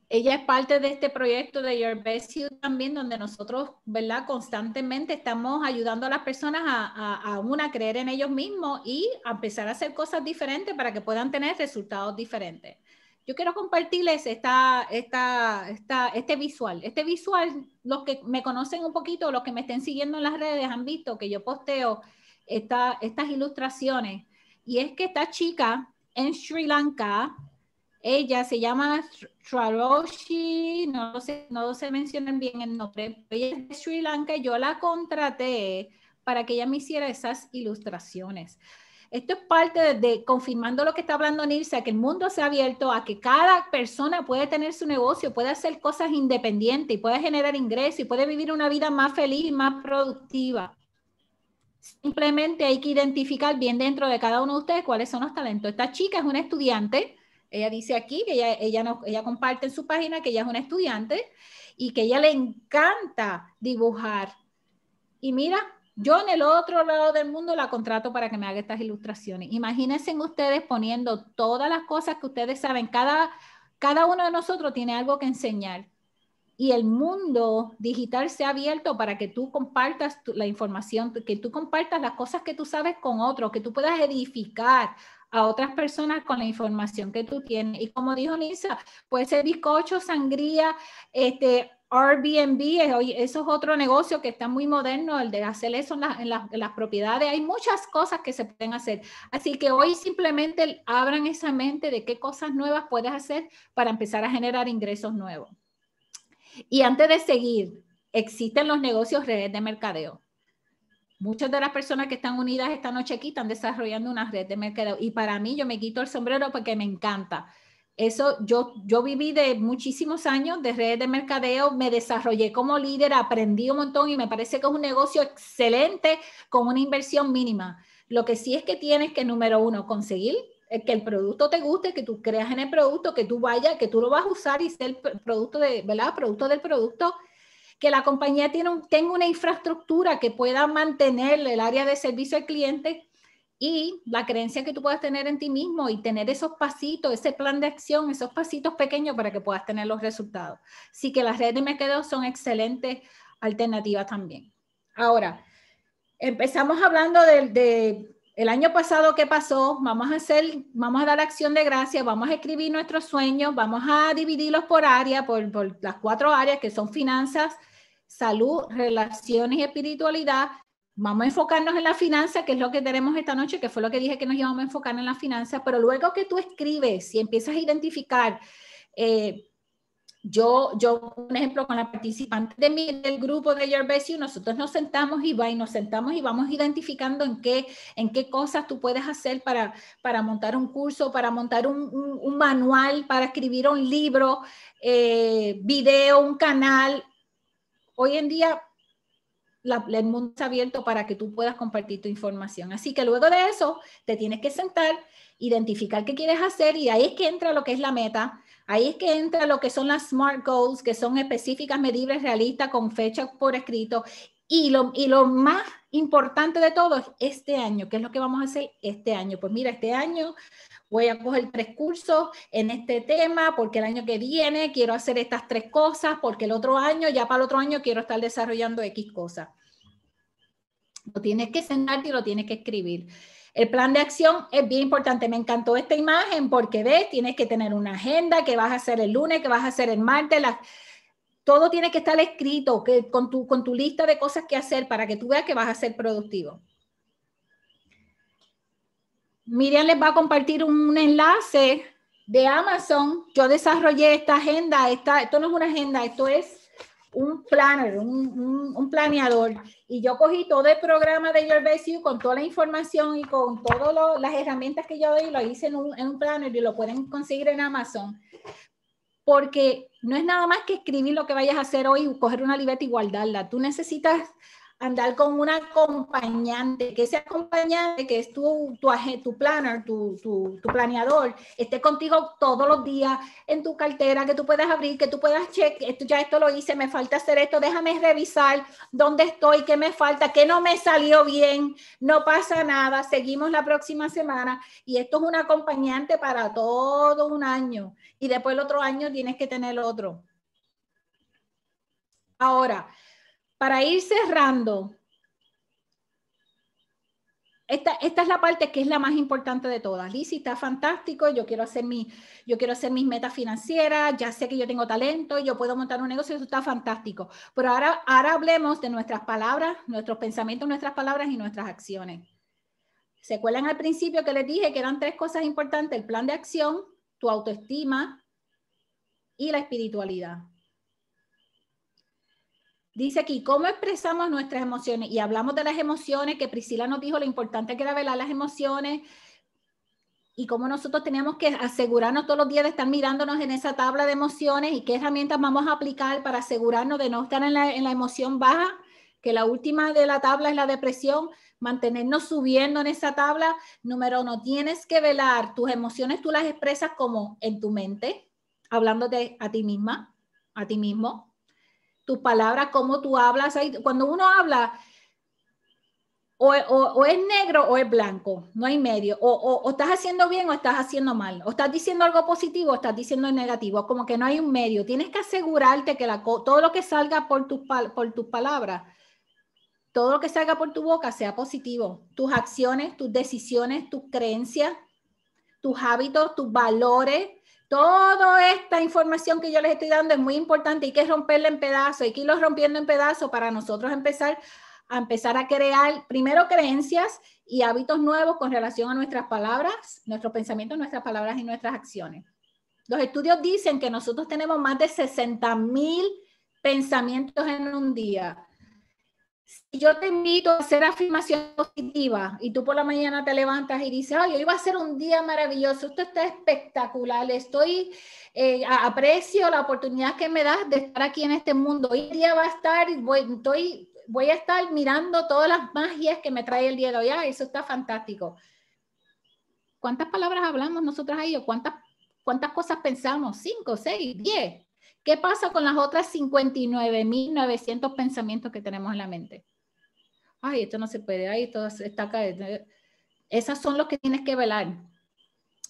ella es parte de este proyecto de Your Best You también, donde nosotros, ¿verdad? Constantemente estamos ayudando a las personas a, a una, creer en ellos mismos y a empezar a hacer cosas diferentes para que puedan tener resultados diferentes. Yo quiero compartirles esta, esta, esta, este visual. Este visual, los que me conocen un poquito, los que me estén siguiendo en las redes, han visto que yo posteo estas ilustraciones. Y es que esta chica en Sri Lanka, ella se llama Traroshi, no, sé, no se mencionan bien el nombre, ella es de Sri Lanka y yo la contraté para que ella me hiciera esas ilustraciones. Esto es parte de, confirmando lo que está hablando Nilsa, que el mundo se ha abierto a que cada persona puede tener su negocio, puede hacer cosas independientes y puede generar ingresos y puede vivir una vida más feliz y más productiva. Simplemente hay que identificar bien dentro de cada uno de ustedes cuáles son los talentos. Esta chica es una estudiante, ella dice aquí que ella, ella comparte en su página que ella es una estudiante y que ella le encanta dibujar. Y mira, yo en el otro lado del mundo la contrato para que me haga estas ilustraciones. Imagínense ustedes poniendo todas las cosas que ustedes saben. Cada, cada uno de nosotros tiene algo que enseñar. Y el mundo digital se ha abierto para que tú compartas la información, que tú compartas las cosas que tú sabes con otros, que tú puedas edificar a otras personas con la información que tú tienes. Y como dijo Lisa, puede ser bizcocho, sangría, este, Airbnb, eso es otro negocio que está muy moderno, el de hacer eso en, las propiedades. Hay muchas cosas que se pueden hacer. Así que hoy simplemente abran esa mente de qué cosas nuevas puedes hacer para empezar a generar ingresos nuevos. Y antes de seguir, existen los negocios redes de mercadeo. Muchas de las personas que están unidas esta noche aquí están desarrollando una red de mercadeo. Y para mí, yo me quito el sombrero porque me encanta eso yo, yo viví de muchísimos años de redes de mercadeo, me desarrollé como líder, aprendí un montón y me parece que es un negocio excelente con una inversión mínima. Lo que sí es que tienes que, número uno, conseguir eh, que el producto te guste, que tú creas en el producto, que tú vayas, que tú lo vas a usar y ser el producto, de, ¿verdad? producto del producto que la compañía tiene tenga una infraestructura que pueda mantener el área de servicio al cliente y la creencia que tú puedas tener en ti mismo y tener esos pasitos, ese plan de acción, esos pasitos pequeños para que puedas tener los resultados. Así que las redes de quedo son excelentes alternativas también. Ahora, empezamos hablando del el año pasado qué pasó, vamos a hacer, vamos a dar acción de gracias, vamos a escribir nuestros sueños, vamos a dividirlos por área, por las cuatro áreas que son finanzas, salud, relaciones y espiritualidad vamos a enfocarnos en la finanza, que es lo que tenemos esta noche, que fue lo que dije que nos íbamos a enfocar en la finanza, pero luego que tú escribes y empiezas a identificar, eh, yo, yo, un ejemplo, con la participante de mi, del grupo de Your Best nosotros nos sentamos y, va, nos sentamos y vamos identificando en qué, en qué cosas tú puedes hacer para, para montar un curso, para montar un, manual, para escribir un libro, eh, video, un canal. Hoy en día la, el mundo está abierto para que tú puedas compartir tu información. Así que luego de eso, te tienes que sentar, identificar qué quieres hacer y ahí es que entra lo que es la meta, ahí es que entra lo que son las SMART Goals, que son específicas, medibles, realistas, con fecha por escrito. Y lo, y lo más importante de todo es este año, ¿qué es lo que vamos a hacer este año? Pues mira, este año voy a coger tres cursos en este tema, porque el año que viene quiero hacer estas tres cosas, porque el otro año, ya para el otro año, quiero estar desarrollando X cosas. Lo tienes que sentarte y lo tienes que escribir. El plan de acción es bien importante. Me encantó esta imagen porque ves, tienes que tener una agenda, que vas a hacer el lunes, que vas a hacer el martes, todo tiene que estar escrito que, con, tu, con tu lista de cosas que hacer para que tú veas que vas a ser productivo. Miriam les va a compartir un, enlace de Amazon. Yo desarrollé esta agenda. Esta, esto no es una agenda, esto es un planner, un, un, planeador, y yo cogí todo el programa de Your con toda la información y con todas las herramientas que yo doy, lo hice en un, en planner y lo pueden conseguir en Amazon. Porque no es nada más que escribir lo que vayas a hacer hoy, coger una libreta y guardarla. Tú necesitas andar con una acompañante, que ese acompañante, que es tu, tu, tu planner, tu, planeador, esté contigo todos los días en tu cartera, que tú puedas abrir, que tú puedas chequear, esto, ya esto lo hice, me falta hacer esto, déjame revisar dónde estoy, qué me falta, qué no me salió bien, no pasa nada, seguimos la próxima semana y esto es un acompañante para todo un año y después el otro año tienes que tener otro. Ahora, para ir cerrando, esta, es la parte que es la más importante de todas. Lisi, está fantástico, yo quiero, hacer mi, yo quiero hacer mis metas financieras, ya sé que yo tengo talento, yo puedo montar un negocio, eso está fantástico. Pero ahora, ahora hablemos de nuestras palabras, nuestros pensamientos, nuestras palabras y nuestras acciones. ¿Se acuerdan al principio que les dije que eran tres cosas importantes? El plan de acción, tu autoestima y la espiritualidad. Dice aquí, ¿cómo expresamos nuestras emociones? Y hablamos de las emociones, que Priscila nos dijo lo importante que era velar las emociones y cómo nosotros teníamos que asegurarnos todos los días de estar mirándonos en esa tabla de emociones y qué herramientas vamos a aplicar para asegurarnos de no estar en la, emoción baja, que la última de la tabla es la depresión, mantenernos subiendo en esa tabla. Número uno, tienes que velar tus emociones, tú las expresas como en tu mente, hablándote a ti misma, a ti mismo tus palabras, cómo tú hablas. Cuando uno habla, o, es negro o es blanco, no hay medio. O, estás haciendo bien o estás haciendo mal. O estás diciendo algo positivo o estás diciendo negativo. Como que no hay un medio. Tienes que asegurarte que la, todo lo que salga por tus por tus palabras, todo lo que salga por tu boca sea positivo. Tus acciones, tus decisiones, tus creencias, tus hábitos, tus valores, Toda esta información que yo les estoy dando es muy importante, y que romperla en pedazos, hay que irlo rompiendo en pedazos para nosotros empezar a empezar a crear primero creencias y hábitos nuevos con relación a nuestras palabras, nuestros pensamientos, nuestras palabras y nuestras acciones. Los estudios dicen que nosotros tenemos más de 60 mil pensamientos en un día si yo te invito a hacer afirmación positiva, y tú por la mañana te levantas y dices, hoy va a ser un día maravilloso, esto está espectacular, estoy, eh, aprecio la oportunidad que me das de estar aquí en este mundo, hoy día va a estar, voy, estoy, voy a estar mirando todas las magias que me trae el día de hoy, ah, eso está fantástico. ¿Cuántas palabras hablamos nosotros ahí o cuántas, cuántas cosas pensamos? ¿Cinco, seis, diez? ¿Qué pasa con las otras 59.900 pensamientos que tenemos en la mente? Ay, esto no se puede, ay, esto está acá. Eh, esas son los que tienes que velar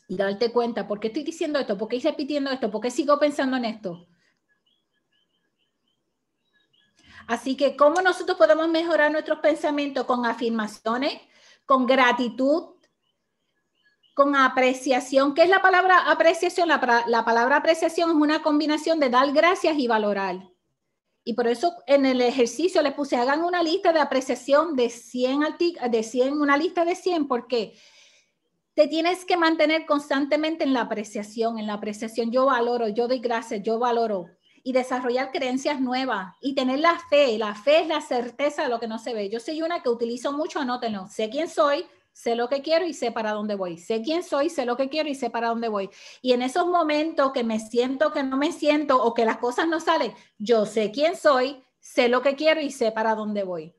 y darte cuenta, ¿por qué estoy diciendo esto? ¿Por qué estoy repitiendo esto? ¿Por qué sigo pensando en esto? Así que, ¿cómo nosotros podemos mejorar nuestros pensamientos con afirmaciones, con gratitud, con apreciación. ¿Qué es la palabra apreciación? La, palabra apreciación es una combinación de dar gracias y valorar. Y por eso en el ejercicio les puse, hagan una lista de apreciación de 100, de 100 una lista de 100, porque te tienes que mantener constantemente en la apreciación, en la apreciación. Yo valoro, yo doy gracias, yo valoro. Y desarrollar creencias nuevas y tener la fe. La fe es la certeza de lo que no se ve. Yo soy una que utilizo mucho, anótenlo. Sé quién soy, sé lo que quiero y sé para dónde voy. Sé quién soy, sé lo que quiero y sé para dónde voy. Y en esos momentos que me siento, que no me siento o que las cosas no salen, yo sé quién soy, sé lo que quiero y sé para dónde voy.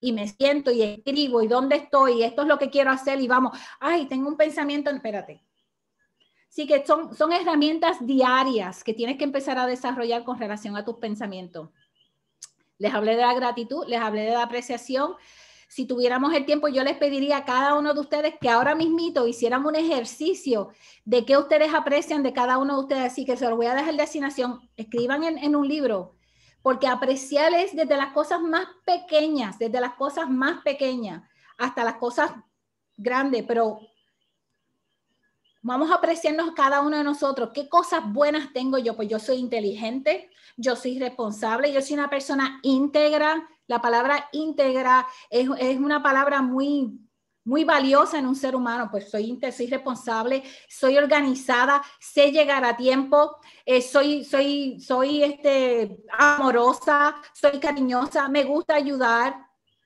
Y me siento y escribo y dónde estoy y esto es lo que quiero hacer y vamos, ay, tengo un pensamiento, espérate. Así que son, son herramientas diarias que tienes que empezar a desarrollar con relación a tus pensamientos. Les hablé de la gratitud, les hablé de la apreciación, si tuviéramos el tiempo, yo les pediría a cada uno de ustedes que ahora mismito hicieran un ejercicio de qué ustedes aprecian de cada uno de ustedes. Así que se los voy a dejar de asignación. Escriban en, un libro, porque apreciar es desde las cosas más pequeñas, desde las cosas más pequeñas hasta las cosas grandes, pero Vamos a apreciarnos cada uno de nosotros. ¿Qué cosas buenas tengo yo? Pues yo soy inteligente, yo soy responsable, yo soy una persona íntegra, la palabra íntegra es, una palabra muy muy valiosa en un ser humano, pues soy íntegra, responsable, soy organizada, sé llegar a tiempo, eh, soy, soy, soy este, amorosa, soy cariñosa, me gusta ayudar,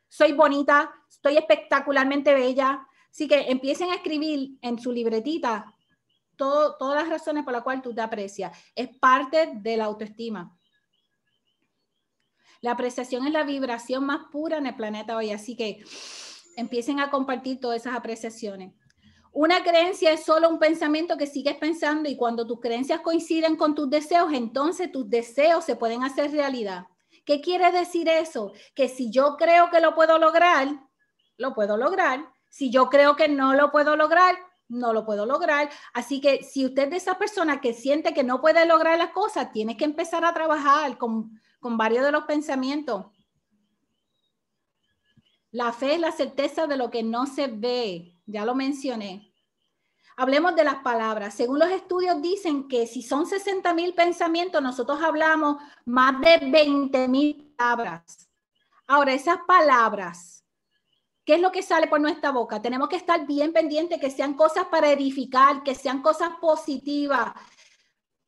soy bonita, estoy espectacularmente bella. Así que empiecen a escribir en su libretita todas las razones por las cuales tú te aprecias. Es parte de la autoestima. La apreciación es la vibración más pura en el planeta hoy, así que empiecen a compartir todas esas apreciaciones. Una creencia es solo un pensamiento que sigues pensando y cuando tus creencias coinciden con tus deseos, entonces tus deseos se pueden hacer realidad. ¿Qué quiere decir eso? Que si yo creo que lo puedo lograr, lo puedo lograr. Si yo creo que no lo puedo lograr, no lo puedo lograr. Así que si usted es de esa persona que siente que no puede lograr las cosas, tiene que empezar a trabajar con con varios de los pensamientos. La fe es la certeza de lo que no se ve, ya lo mencioné. Hablemos de las palabras. Según los estudios dicen que si son 60 mil pensamientos, nosotros hablamos más de 20 mil palabras. Ahora, esas palabras, ¿qué es lo que sale por nuestra boca? Tenemos que estar bien pendientes que sean cosas para edificar, que sean cosas positivas,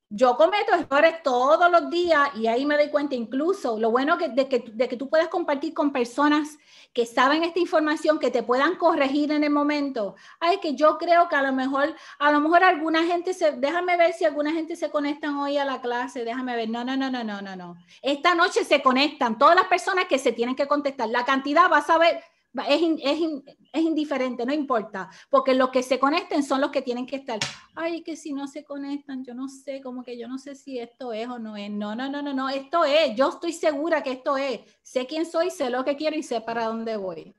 yo cometo errores todos los días y ahí me doy cuenta incluso lo bueno de, que, tú puedas compartir con personas que saben esta información, que te puedan corregir en el momento. Ay, que yo creo que a lo mejor, a lo mejor alguna gente se, déjame ver si alguna gente se conectan hoy a la clase, déjame ver. No, no, no, no, no, no, no. Esta noche se conectan todas las personas que se tienen que contestar. La cantidad vas a ver es, indiferente, no importa, porque los que se conecten son los que tienen que estar. Ay, que si no se conectan, yo no sé, como que yo no sé si esto es o no es. No, no, no, no, no, esto es, yo estoy segura que esto es. Sé quién soy, sé lo que quiero y sé para dónde voy.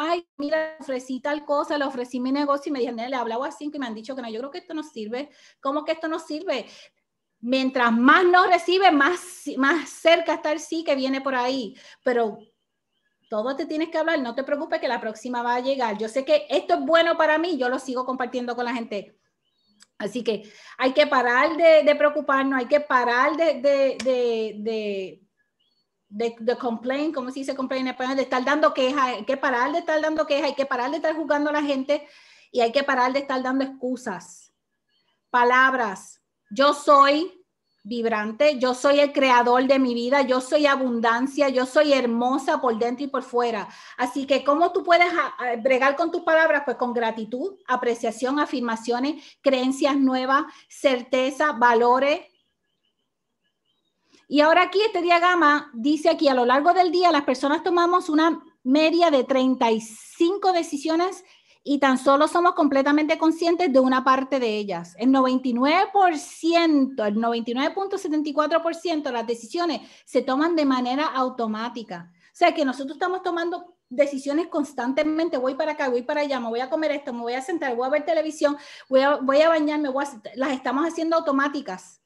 Ay, mira, ofrecí tal cosa, le ofrecí mi negocio y me dijeron, le hablaba a cinco y me han dicho que no, yo creo que esto no sirve. ¿Cómo que esto no sirve? Mientras más no recibe, más, más cerca está el sí que viene por ahí. Pero todo te tienes que hablar, no te preocupes que la próxima va a llegar. Yo sé que esto es bueno para mí, yo lo sigo compartiendo con la gente. Así que hay que parar de, preocuparnos, hay que parar de, de, de, de complain, ¿cómo se dice complain en español? De estar dando quejas, hay que parar de estar dando quejas, hay que parar de estar juzgando a la gente y hay que parar de estar dando excusas, palabras. Yo soy, vibrante, yo soy el creador de mi vida, yo soy abundancia, yo soy hermosa por dentro y por fuera. Así que, ¿cómo tú puedes ah, ah, bregar con tus palabras? Pues con gratitud, apreciación, afirmaciones, creencias nuevas, certeza, valores. Y ahora aquí este diagrama dice aquí, a lo largo del día las personas tomamos una media de 35 decisiones y tan solo somos completamente conscientes de una parte de ellas. El 99%, el 99.74% de las decisiones se toman de manera automática. O sea que nosotros estamos tomando decisiones constantemente, voy para acá, voy para allá, me voy a comer esto, me voy a sentar, voy a ver televisión, voy a, bañarme, las estamos haciendo automáticas.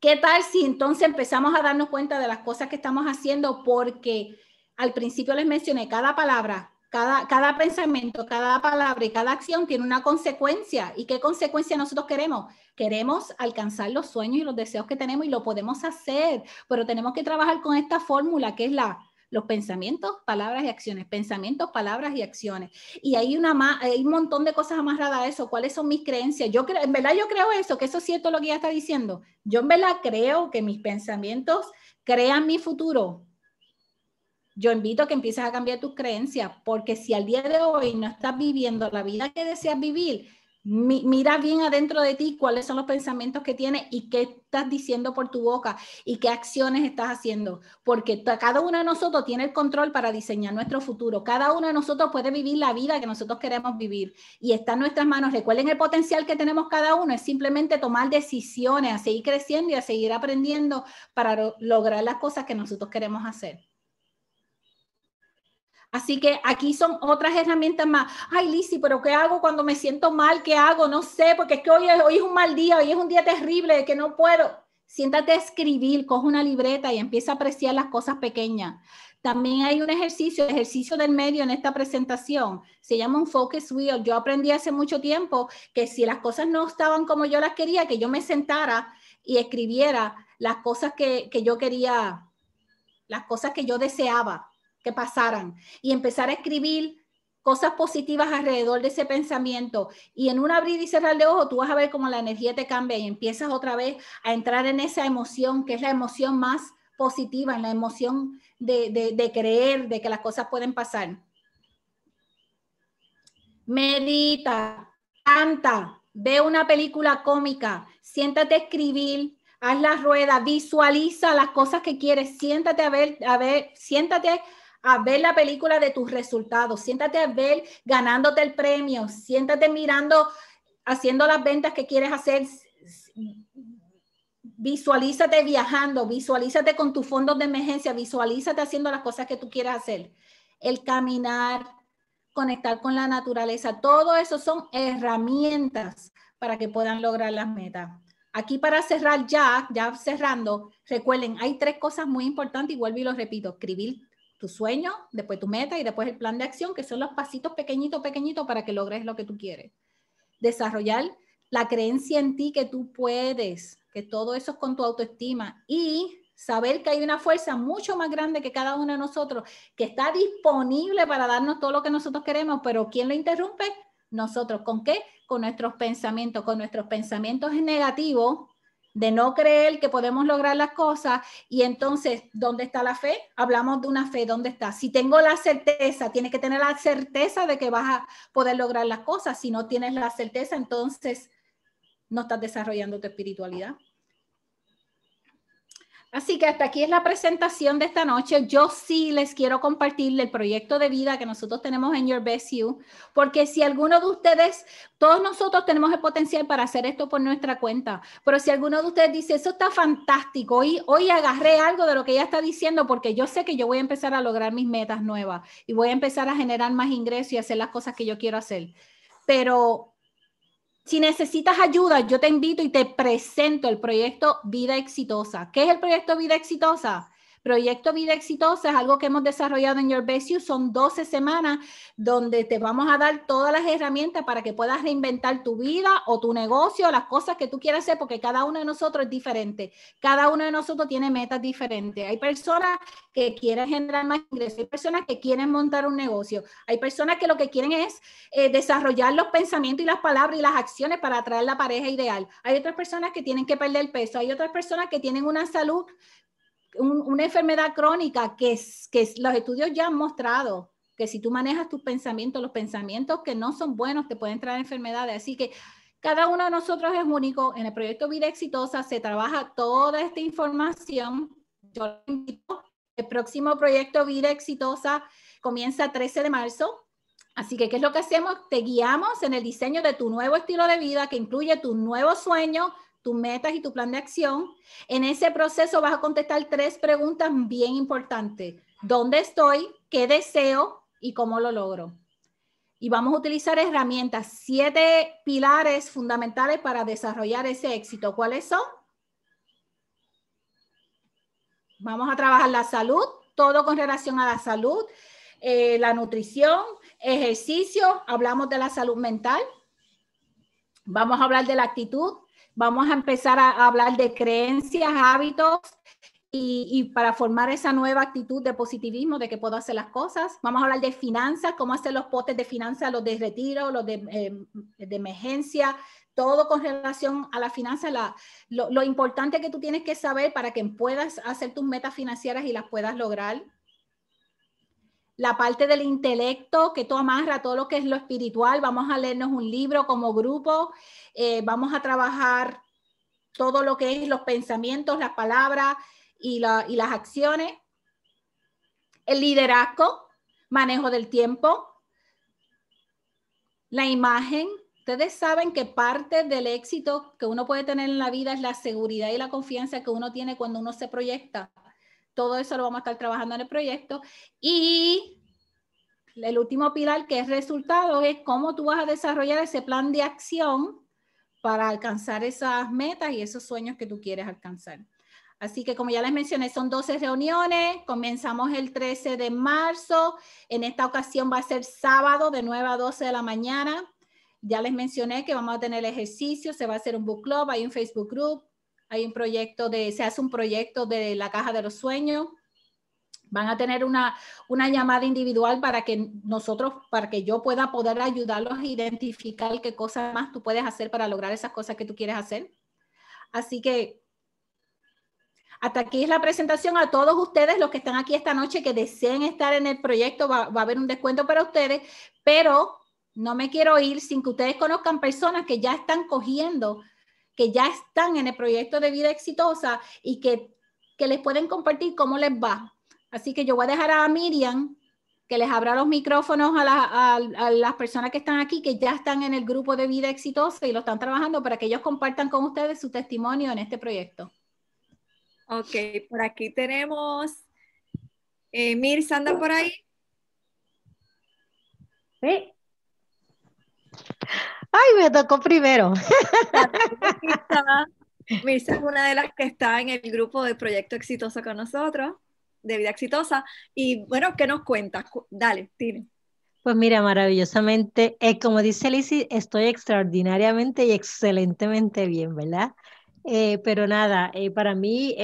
¿Qué tal si entonces empezamos a darnos cuenta de las cosas que estamos haciendo? Porque al principio les mencioné, cada palabra, cada, cada pensamiento, cada palabra y cada acción tiene una consecuencia. ¿Y qué consecuencia nosotros queremos? Queremos alcanzar los sueños y los deseos que tenemos y lo podemos hacer, pero tenemos que trabajar con esta fórmula que es la los pensamientos, palabras y acciones, pensamientos, palabras y acciones. Y hay, una hay un montón de cosas amarradas a eso, cuáles son mis creencias. Yo en verdad yo creo eso, que eso es cierto lo que ella está diciendo. Yo en verdad creo que mis pensamientos crean mi futuro yo invito a que empieces a cambiar tus creencias, porque si al día de hoy no estás viviendo la vida que deseas vivir, mira bien adentro de ti cuáles son los pensamientos que tienes y qué estás diciendo por tu boca y qué acciones estás haciendo, porque cada uno de nosotros tiene el control para diseñar nuestro futuro, cada uno de nosotros puede vivir la vida que nosotros queremos vivir y está en nuestras manos. Recuerden el potencial que tenemos cada uno, es simplemente tomar decisiones, a seguir creciendo y a seguir aprendiendo para lograr las cosas que nosotros queremos hacer. Así que aquí son otras herramientas más. Ay, Lisi, pero ¿qué hago cuando me siento mal? ¿Qué hago? No sé, porque es que hoy, hoy es un mal día, hoy es un día terrible, que no puedo. Siéntate a escribir, coge una libreta y empieza a apreciar las cosas pequeñas. También hay un ejercicio, el ejercicio del medio en esta presentación. Se llama un focus wheel. Yo aprendí hace mucho tiempo que si las cosas no estaban como yo las quería, que yo me sentara y escribiera las cosas que, que yo quería, las cosas que yo deseaba que pasaran y empezar a escribir cosas positivas alrededor de ese pensamiento y en un abrir y cerrar de ojo tú vas a ver cómo la energía te cambia y empiezas otra vez a entrar en esa emoción que es la emoción más positiva, en la emoción de, de creer, de que las cosas pueden pasar. Medita, canta, ve una película cómica, siéntate a escribir, haz la rueda, visualiza las cosas que quieres, siéntate a ver, a ver, siéntate a ver la película de tus resultados, siéntate a ver ganándote el premio, siéntate mirando, haciendo las ventas que quieres hacer, visualízate viajando, visualízate con tus fondos de emergencia, visualízate haciendo las cosas que tú quieres hacer, el caminar, conectar con la naturaleza, todo eso son herramientas para que puedan lograr las metas. Aquí para cerrar ya, ya cerrando, recuerden, hay tres cosas muy importantes y vuelvo y lo repito, escribir tu sueño, después tu meta y después el plan de acción, que son los pasitos pequeñitos, pequeñitos para que logres lo que tú quieres. Desarrollar la creencia en ti que tú puedes, que todo eso es con tu autoestima y saber que hay una fuerza mucho más grande que cada uno de nosotros, que está disponible para darnos todo lo que nosotros queremos, pero ¿quién lo interrumpe? Nosotros. ¿Con qué? Con nuestros pensamientos. Con nuestros pensamientos negativos de no creer que podemos lograr las cosas y entonces, ¿dónde está la fe? Hablamos de una fe, ¿dónde está? Si tengo la certeza, tienes que tener la certeza de que vas a poder lograr las cosas. Si no tienes la certeza, entonces no estás desarrollando tu espiritualidad. Así que hasta aquí es la presentación de esta noche. Yo sí les quiero compartir el proyecto de vida que nosotros tenemos en Your Best You, porque si alguno de ustedes, todos nosotros tenemos el potencial para hacer esto por nuestra cuenta, pero si alguno de ustedes dice, eso está fantástico, hoy, hoy agarré algo de lo que ella está diciendo, porque yo sé que yo voy a empezar a lograr mis metas nuevas y voy a empezar a generar más ingresos y hacer las cosas que yo quiero hacer. Pero si necesitas ayuda, yo te invito y te presento el proyecto Vida Exitosa. ¿Qué es el proyecto Vida Exitosa? Proyecto Vida Exitosa es algo que hemos desarrollado en Your Best You. Son 12 semanas donde te vamos a dar todas las herramientas para que puedas reinventar tu vida o tu negocio, las cosas que tú quieras hacer, porque cada uno de nosotros es diferente. Cada uno de nosotros tiene metas diferentes. Hay personas que quieren generar más ingresos, hay personas que quieren montar un negocio, hay personas que lo que quieren es eh, desarrollar los pensamientos y las palabras y las acciones para atraer la pareja ideal. Hay otras personas que tienen que perder peso, hay otras personas que tienen una salud una enfermedad crónica que, que los estudios ya han mostrado que si tú manejas tus pensamientos, los pensamientos que no son buenos te pueden traer enfermedades. Así que cada uno de nosotros es único. En el proyecto Vida Exitosa se trabaja toda esta información. El próximo proyecto Vida Exitosa comienza 13 de marzo. Así que, ¿qué es lo que hacemos? Te guiamos en el diseño de tu nuevo estilo de vida que incluye tus nuevos sueños, tus metas y tu plan de acción. En ese proceso vas a contestar tres preguntas bien importantes. ¿Dónde estoy? ¿Qué deseo? ¿Y cómo lo logro? Y vamos a utilizar herramientas, siete pilares fundamentales para desarrollar ese éxito. ¿Cuáles son? Vamos a trabajar la salud, todo con relación a la salud, eh, la nutrición, ejercicio, hablamos de la salud mental, vamos a hablar de la actitud, Vamos a empezar a, hablar de creencias, hábitos y, para formar esa nueva actitud de positivismo, de que puedo hacer las cosas. Vamos a hablar de finanzas, cómo hacer los potes de finanzas, los de retiro, los em, de, emergencia, todo con relación a la finanza, lo importante que tú tienes que saber para que puedas hacer tus metas financieras y las puedas lograr la parte del intelecto, que tú amarra todo lo que es lo espiritual. Vamos a leernos un libro como grupo, eh, vamos a trabajar todo lo que es los pensamientos, las palabras y, y las acciones. El liderazgo, manejo del tiempo, la imagen. Ustedes saben que parte del éxito que uno puede tener en la vida es la seguridad y la confianza que uno tiene cuando uno se proyecta todo eso lo vamos a estar trabajando en el proyecto. Y el último pilar que es resultado es cómo tú vas a desarrollar ese plan de acción para alcanzar esas metas y esos sueños que tú quieres alcanzar. Así que como ya les mencioné, son 12 reuniones, comenzamos el 13 de marzo, en esta ocasión va a ser sábado de 9 a 12 de la mañana. Ya les mencioné que vamos a tener ejercicio, se va a hacer un book club, hay un Facebook group, hay un proyecto de, se hace un proyecto de la caja de los sueños, van a tener una, llamada individual para que nosotros, para que yo pueda poder ayudarlos a identificar qué cosas más tú puedes hacer para lograr esas cosas que tú quieres hacer. Así que hasta aquí es la presentación. A todos ustedes, los que están aquí esta noche, que deseen estar en el proyecto, va a haber un descuento para ustedes, pero no me quiero ir sin que ustedes conozcan personas que ya están cogiendo que ya están en el proyecto de vida exitosa y que, les pueden compartir cómo les va. Así que yo voy a dejar a Miriam que les abra los micrófonos a, las personas que están aquí, que ya están en el grupo de vida exitosa y lo están trabajando, para que ellos compartan con ustedes su testimonio en este proyecto. Ok, por aquí tenemos... Eh, Mir, Mirza, por ahí? Sí. Ay, me tocó primero. Mirce es una de las que está en el grupo de Proyecto Exitoso con nosotros, de Vida Exitosa. Y bueno, ¿qué nos cuentas? Dale, Tine. Pues mira, maravillosamente, eh, como dice Lizzie, estoy extraordinariamente y excelentemente bien, ¿verdad? Eh, pero nada, eh, para mí,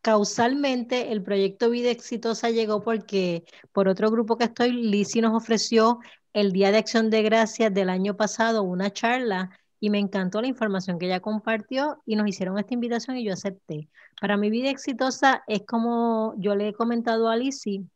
causalmente, el proyecto Vida Exitosa llegó porque por otro grupo que estoy, Lizzie nos ofreció el Día de Acción de Gracias del año pasado una charla y me encantó la información que ella compartió y nos hicieron esta invitación y yo acepté. Para mi vida exitosa es como yo le he comentado a Lisi,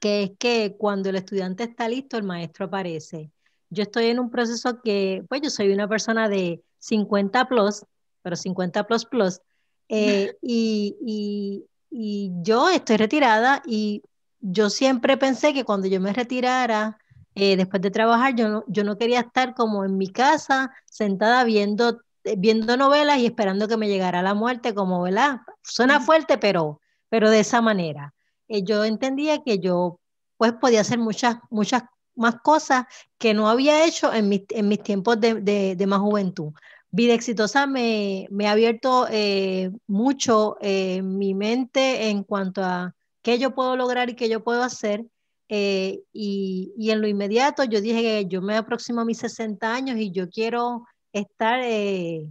que es que cuando el estudiante está listo, el maestro aparece. Yo estoy en un proceso que, pues yo soy una persona de 50 plus, pero 50 plus plus, eh, y, y, y yo estoy retirada y yo siempre pensé que cuando yo me retirara, eh, después de trabajar, yo no, yo no quería estar como en mi casa, sentada viendo, eh, viendo novelas y esperando que me llegara la muerte, como, ¿verdad? Suena fuerte, pero, pero de esa manera. Eh, yo entendía que yo, pues, podía hacer muchas, muchas más cosas que no había hecho en, mis, en tiempos de, de, más juventud. Vida exitosa me, me ha abierto mucho mi mente en cuanto a qué yo puedo lograr y qué yo puedo hacer eh, y, en lo inmediato yo dije que yo me aproximo a mis 60 años y yo quiero estar eh,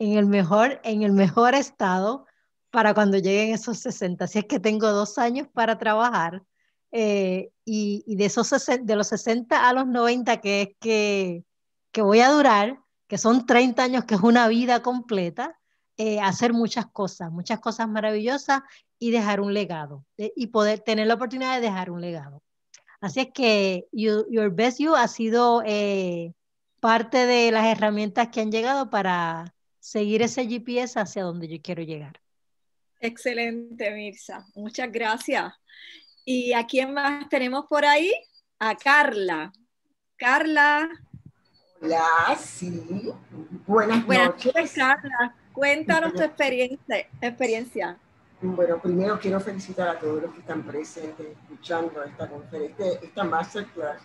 en, el mejor, en el mejor estado para cuando lleguen esos 60. Así es que tengo dos años para trabajar eh, y, de, esos de los 60 a los 90 que es que, voy a durar, que son 30 años, que es una vida completa, hacer muchas cosas, muchas cosas maravillosas y dejar un legado, y poder tener la oportunidad de dejar un legado. Así es que Your Best You ha sido eh, parte de las herramientas que han llegado para seguir ese GPS hacia donde yo quiero llegar. Excelente, Mirza. Muchas gracias. ¿Y a quién más tenemos por ahí? A Carla. Carla. Hola, sí. Buenas, Carla. Cuéntanos tu experiencia. experiencia. Bueno, primero quiero felicitar a todos los que están presentes escuchando esta conferencia, esta masterclass,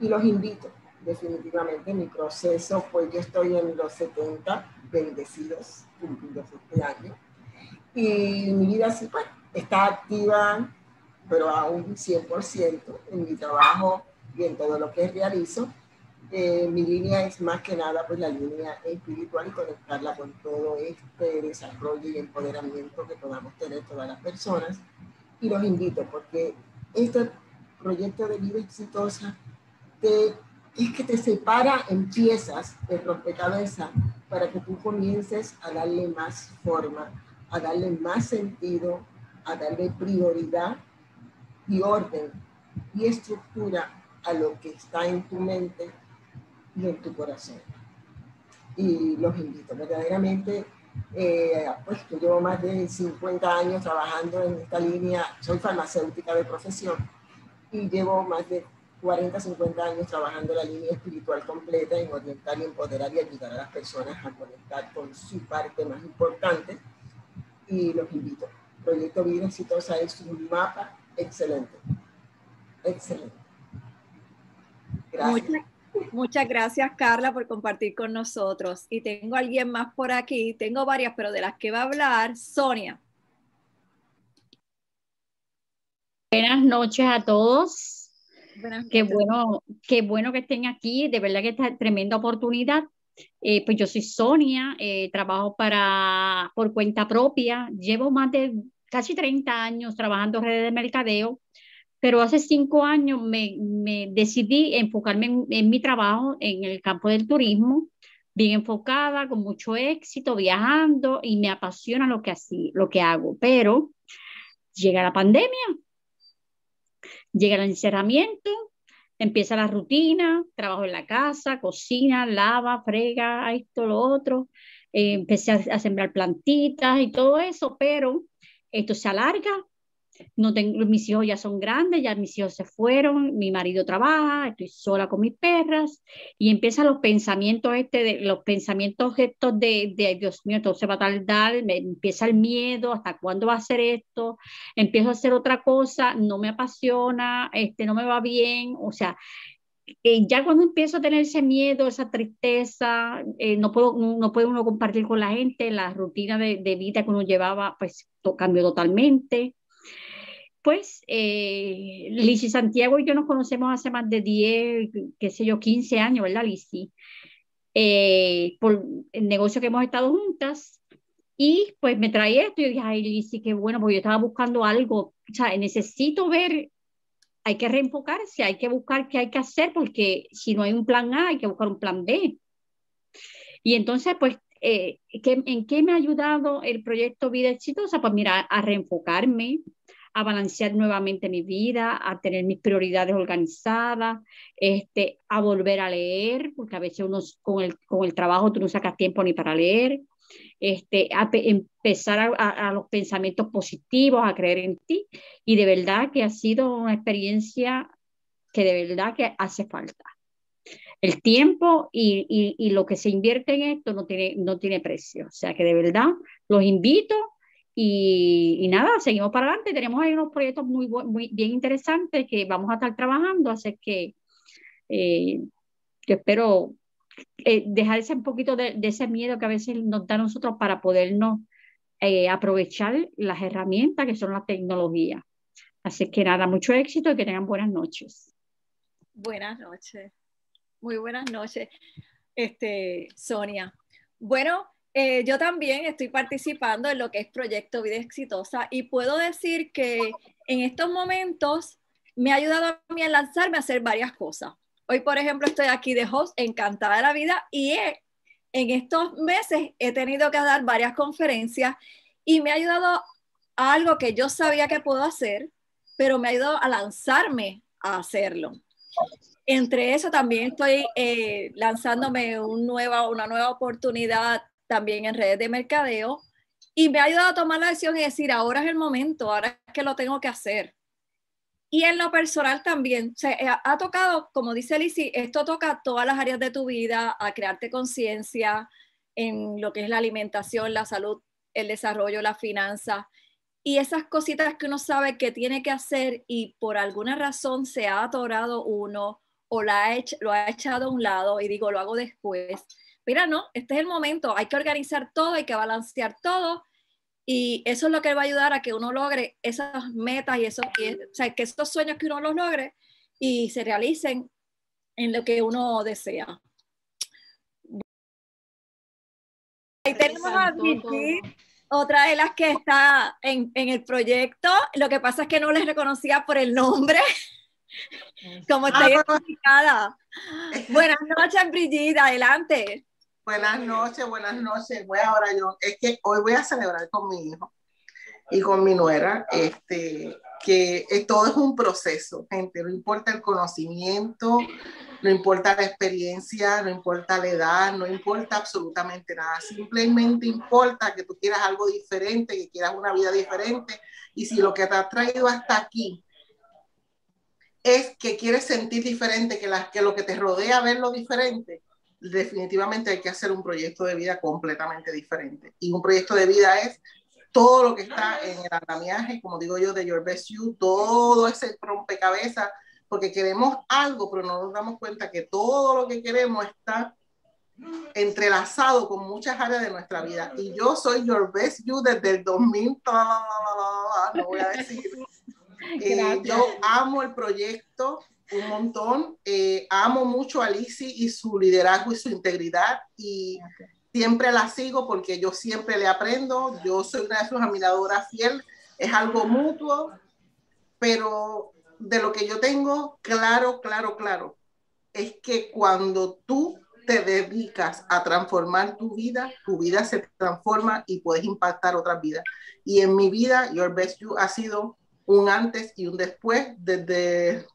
y los invito definitivamente. Mi proceso pues yo estoy en los 70 bendecidos, cumplidos este año, y mi vida sí, pues, está activa, pero a un 100% en mi trabajo y en todo lo que realizo. Eh, mi línea es más que nada pues la línea espiritual y conectarla con todo este desarrollo y empoderamiento que podamos tener todas las personas. Y los invito porque este proyecto de vida exitosa es que te separa en piezas de rompecabezas para que tú comiences a darle más forma, a darle más sentido, a darle prioridad y orden y estructura a lo que está en tu mente y en tu corazón. Y los invito, verdaderamente, eh, pues yo llevo más de 50 años trabajando en esta línea, soy farmacéutica de profesión y llevo más de 40, 50 años trabajando la línea espiritual completa en orientar y empoderar y ayudar a las personas a conectar con su parte más importante. Y los invito. Proyecto Vida Exitosa es un mapa excelente. Excelente. Gracias. Muchas gracias, Carla, por compartir con nosotros. Y tengo alguien más por aquí, tengo varias, pero de las que va a hablar Sonia. Buenas noches a todos. Qué bueno, qué bueno que estén aquí. De verdad que esta tremenda oportunidad. Eh, pues yo soy Sonia, eh, trabajo para, por cuenta propia. Llevo más de casi 30 años trabajando en redes de mercadeo pero hace cinco años me, decidí enfocarme en, mi trabajo en el campo del turismo, bien enfocada, con mucho éxito, viajando y me apasiona lo que, así, lo que hago. Pero llega la pandemia, llega el encerramiento, empieza la rutina, trabajo en la casa, cocina, lava, frega, esto, lo otro. empecé a sembrar plantitas y todo eso, pero esto se alarga no tengo, mis hijos ya son grandes, ya mis hijos se fueron, mi marido trabaja, estoy sola con mis perras y empiezan los pensamientos, este de, los pensamientos estos de, de Dios mío, todo se va a tardar, me, empieza el miedo, hasta cuándo va a ser esto, empiezo a hacer otra cosa, no me apasiona, este, no me va bien, o sea, eh, ya cuando empiezo a tener ese miedo, esa tristeza, eh, no, puedo, no, puedo uno compartir con la gente, la rutina de, vida que uno llevaba, pues cambió totalmente pues eh, Santiago y yo nos conocemos hace más de 10, qué sé yo, 15 años, ¿verdad, Lizy? Eh, por el negocio que hemos estado juntas. Y pues me trae esto y yo dije, ay, Lizy, qué bueno, porque yo estaba buscando algo, o sea, necesito ver, hay que reenfocarse, hay que buscar qué hay que hacer, porque si no hay un plan A, hay que buscar un plan B. Y entonces, pues eh, ¿en qué me ha ayudado el proyecto Vida Exitosa? Pues mira, a reenfocarme, a balancear nuevamente mi vida, a tener mis prioridades organizadas, este, a volver a leer, porque a veces con el, con el trabajo tú no sacas tiempo ni para leer, este, a empezar a, los pensamientos positivos, a creer en ti, y de verdad que ha sido una experiencia que de verdad que hace falta. El tiempo y, lo que se invierte en esto no tiene, no tiene precio. O sea que de verdad los invito y, nada, seguimos para adelante. Tenemos ahí unos proyectos muy, muy bien interesantes que vamos a estar trabajando, así que eh, yo espero eh, dejar ese un poquito de, ese miedo que a veces nos da a nosotros para podernos eh, aprovechar las herramientas que son la tecnología. Así que nada, mucho éxito y que tengan buenas noches. Buenas noches. Muy buenas noches, este, Sonia. Bueno, eh, yo también estoy participando en lo que es Proyecto Vida Exitosa y puedo decir que en estos momentos me ha ayudado a mí a lanzarme a hacer varias cosas. Hoy, por ejemplo, estoy aquí de host, encantada de la vida, y en estos meses he tenido que dar varias conferencias y me ha ayudado a algo que yo sabía que puedo hacer, pero me ha ayudado a lanzarme a hacerlo. Entre eso también estoy eh, lanzándome nueva, una nueva oportunidad también en redes de mercadeo, y me ha ayudado a tomar la decisión y decir, ahora es el momento, ahora es que lo tengo que hacer. Y en lo personal también, se eh, ha, tocado, como dice Lizy, esto toca todas las áreas de tu vida, a crearte conciencia en lo que es la alimentación, la salud, el desarrollo, la finanza y esas cositas que uno sabe que tiene que hacer y por alguna razón se ha atorado uno o la lo ha echado a un lado y digo, lo hago después mira, no, este es el momento, hay que organizar todo, hay que balancear todo. Y eso es lo que va a ayudar a que uno logre esas metas y, esos, o sea, que esos sueños que uno los logre y se realicen en lo que uno desea. Ahí tenemos a Brigitte otra de las que está en, en, el proyecto. Lo que pasa es que no les reconocía por el nombre, como está identificada. Ah, Buenas noches, Brigitte, adelante. Buenas noches, buenas noches. Voy ahora yo, es que hoy voy a celebrar con mi hijo y con mi nuera, este, que todo es un proceso, gente. No importa el conocimiento, no importa la experiencia, no importa la edad, no importa absolutamente nada. Simplemente importa que tú quieras algo diferente, que quieras una vida diferente. Y si lo que te ha traído hasta aquí es que quieres sentir diferente, que, las que lo que te rodea verlo diferente, definitivamente hay que hacer un proyecto de vida completamente diferente. Y un proyecto de vida es todo lo que está en el andamiaje, como digo yo, de Your Best You, todo ese rompecabezas, porque queremos algo, pero no nos damos cuenta que todo lo que queremos está entrelazado con muchas áreas de nuestra vida. Y yo soy Your Best You desde el 2000, no voy a decir. yo amo el proyecto, un montón. Eh, amo mucho a Lizzie y su liderazgo y su integridad y siempre la sigo porque yo siempre le aprendo. Yo soy una de sus admiradoras fiel. Es algo mutuo, pero de lo que yo tengo claro, claro, claro, es que cuando tú te dedicas a transformar tu vida, tu vida se transforma y puedes impactar otras vidas. Y en mi vida, Your Best You ha sido un antes y un después desde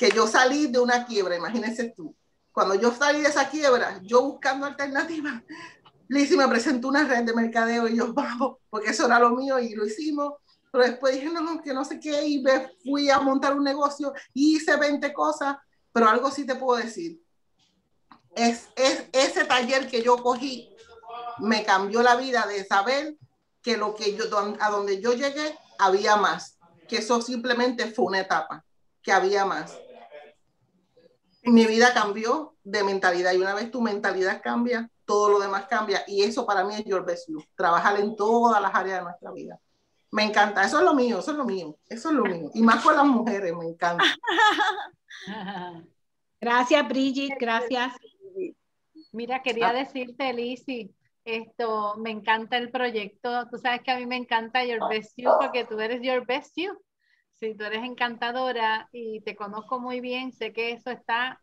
que yo salí de una quiebra, imagínense tú. Cuando yo salí de esa quiebra, yo buscando alternativas, Lizzy me presentó una red de mercadeo y yo, vamos, porque eso era lo mío y lo hicimos. Pero después dije, no, que no sé qué, y fui a montar un negocio y hice 20 cosas, pero algo sí te puedo decir. Es, es, ese taller que yo cogí me cambió la vida de saber que lo que yo, a donde yo llegué había más, que eso simplemente fue una etapa, que había más mi vida cambió de mentalidad y una vez tu mentalidad cambia, todo lo demás cambia y eso para mí es your best you, trabajar en todas las áreas de nuestra vida. Me encanta, eso es lo mío, eso es lo mío, eso es lo mío y más con las mujeres, me encanta. Gracias Brigitte, gracias. Mira, quería ah. decirte, Lizzy, esto, me encanta el proyecto. Tú sabes que a mí me encanta Your Best You porque tú eres Your Best You. Si tú eres encantadora y te conozco muy bien. Sé que eso está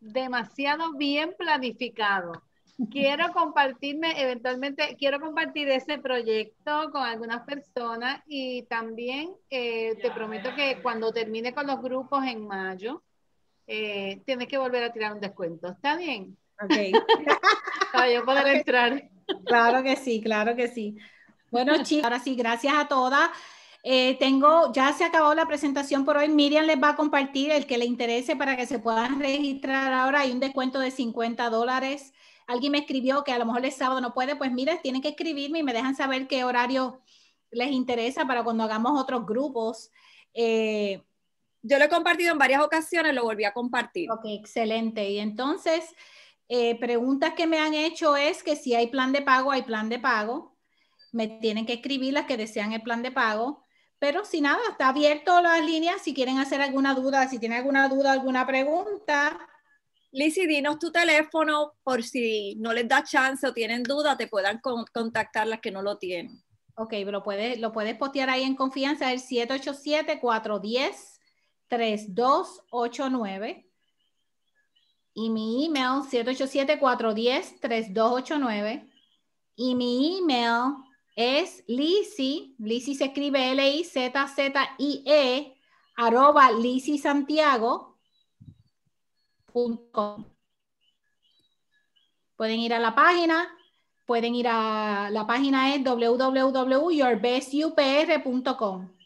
demasiado bien planificado. Quiero compartirme, eventualmente, quiero compartir ese proyecto con algunas personas y también eh, te prometo que cuando termine con los grupos en mayo, eh, tienes que volver a tirar un descuento. ¿Está bien? Ok. Para yo poder entrar. Claro que sí, claro que sí. Bueno, chicos, ahora sí, gracias a todas. Eh, tengo, ya se acabó la presentación por hoy. Miriam les va a compartir el que le interese para que se puedan registrar ahora. Hay un descuento de 50 dólares. Alguien me escribió que a lo mejor el sábado no puede. Pues mira, tienen que escribirme y me dejan saber qué horario les interesa para cuando hagamos otros grupos. Eh, Yo lo he compartido en varias ocasiones, lo volví a compartir. Ok, excelente. Y entonces, eh, preguntas que me han hecho es que si hay plan de pago, hay plan de pago. Me tienen que escribir las que desean el plan de pago. Pero si nada, está abierto las líneas si quieren hacer alguna duda, si tienen alguna duda, alguna pregunta. Lizzy, dinos tu teléfono por si no les da chance o tienen duda, te puedan contactar las que no lo tienen. Ok, lo puedes, lo puedes postear ahí en confianza, el 787-410-3289. Y mi email, 787-410-3289. Y mi email, es Lisi Lizzy se escribe L-I-Z-Z-I-E, arroba Santiago.com. Pueden ir a la página, pueden ir a la página es www.yourbestupr.com.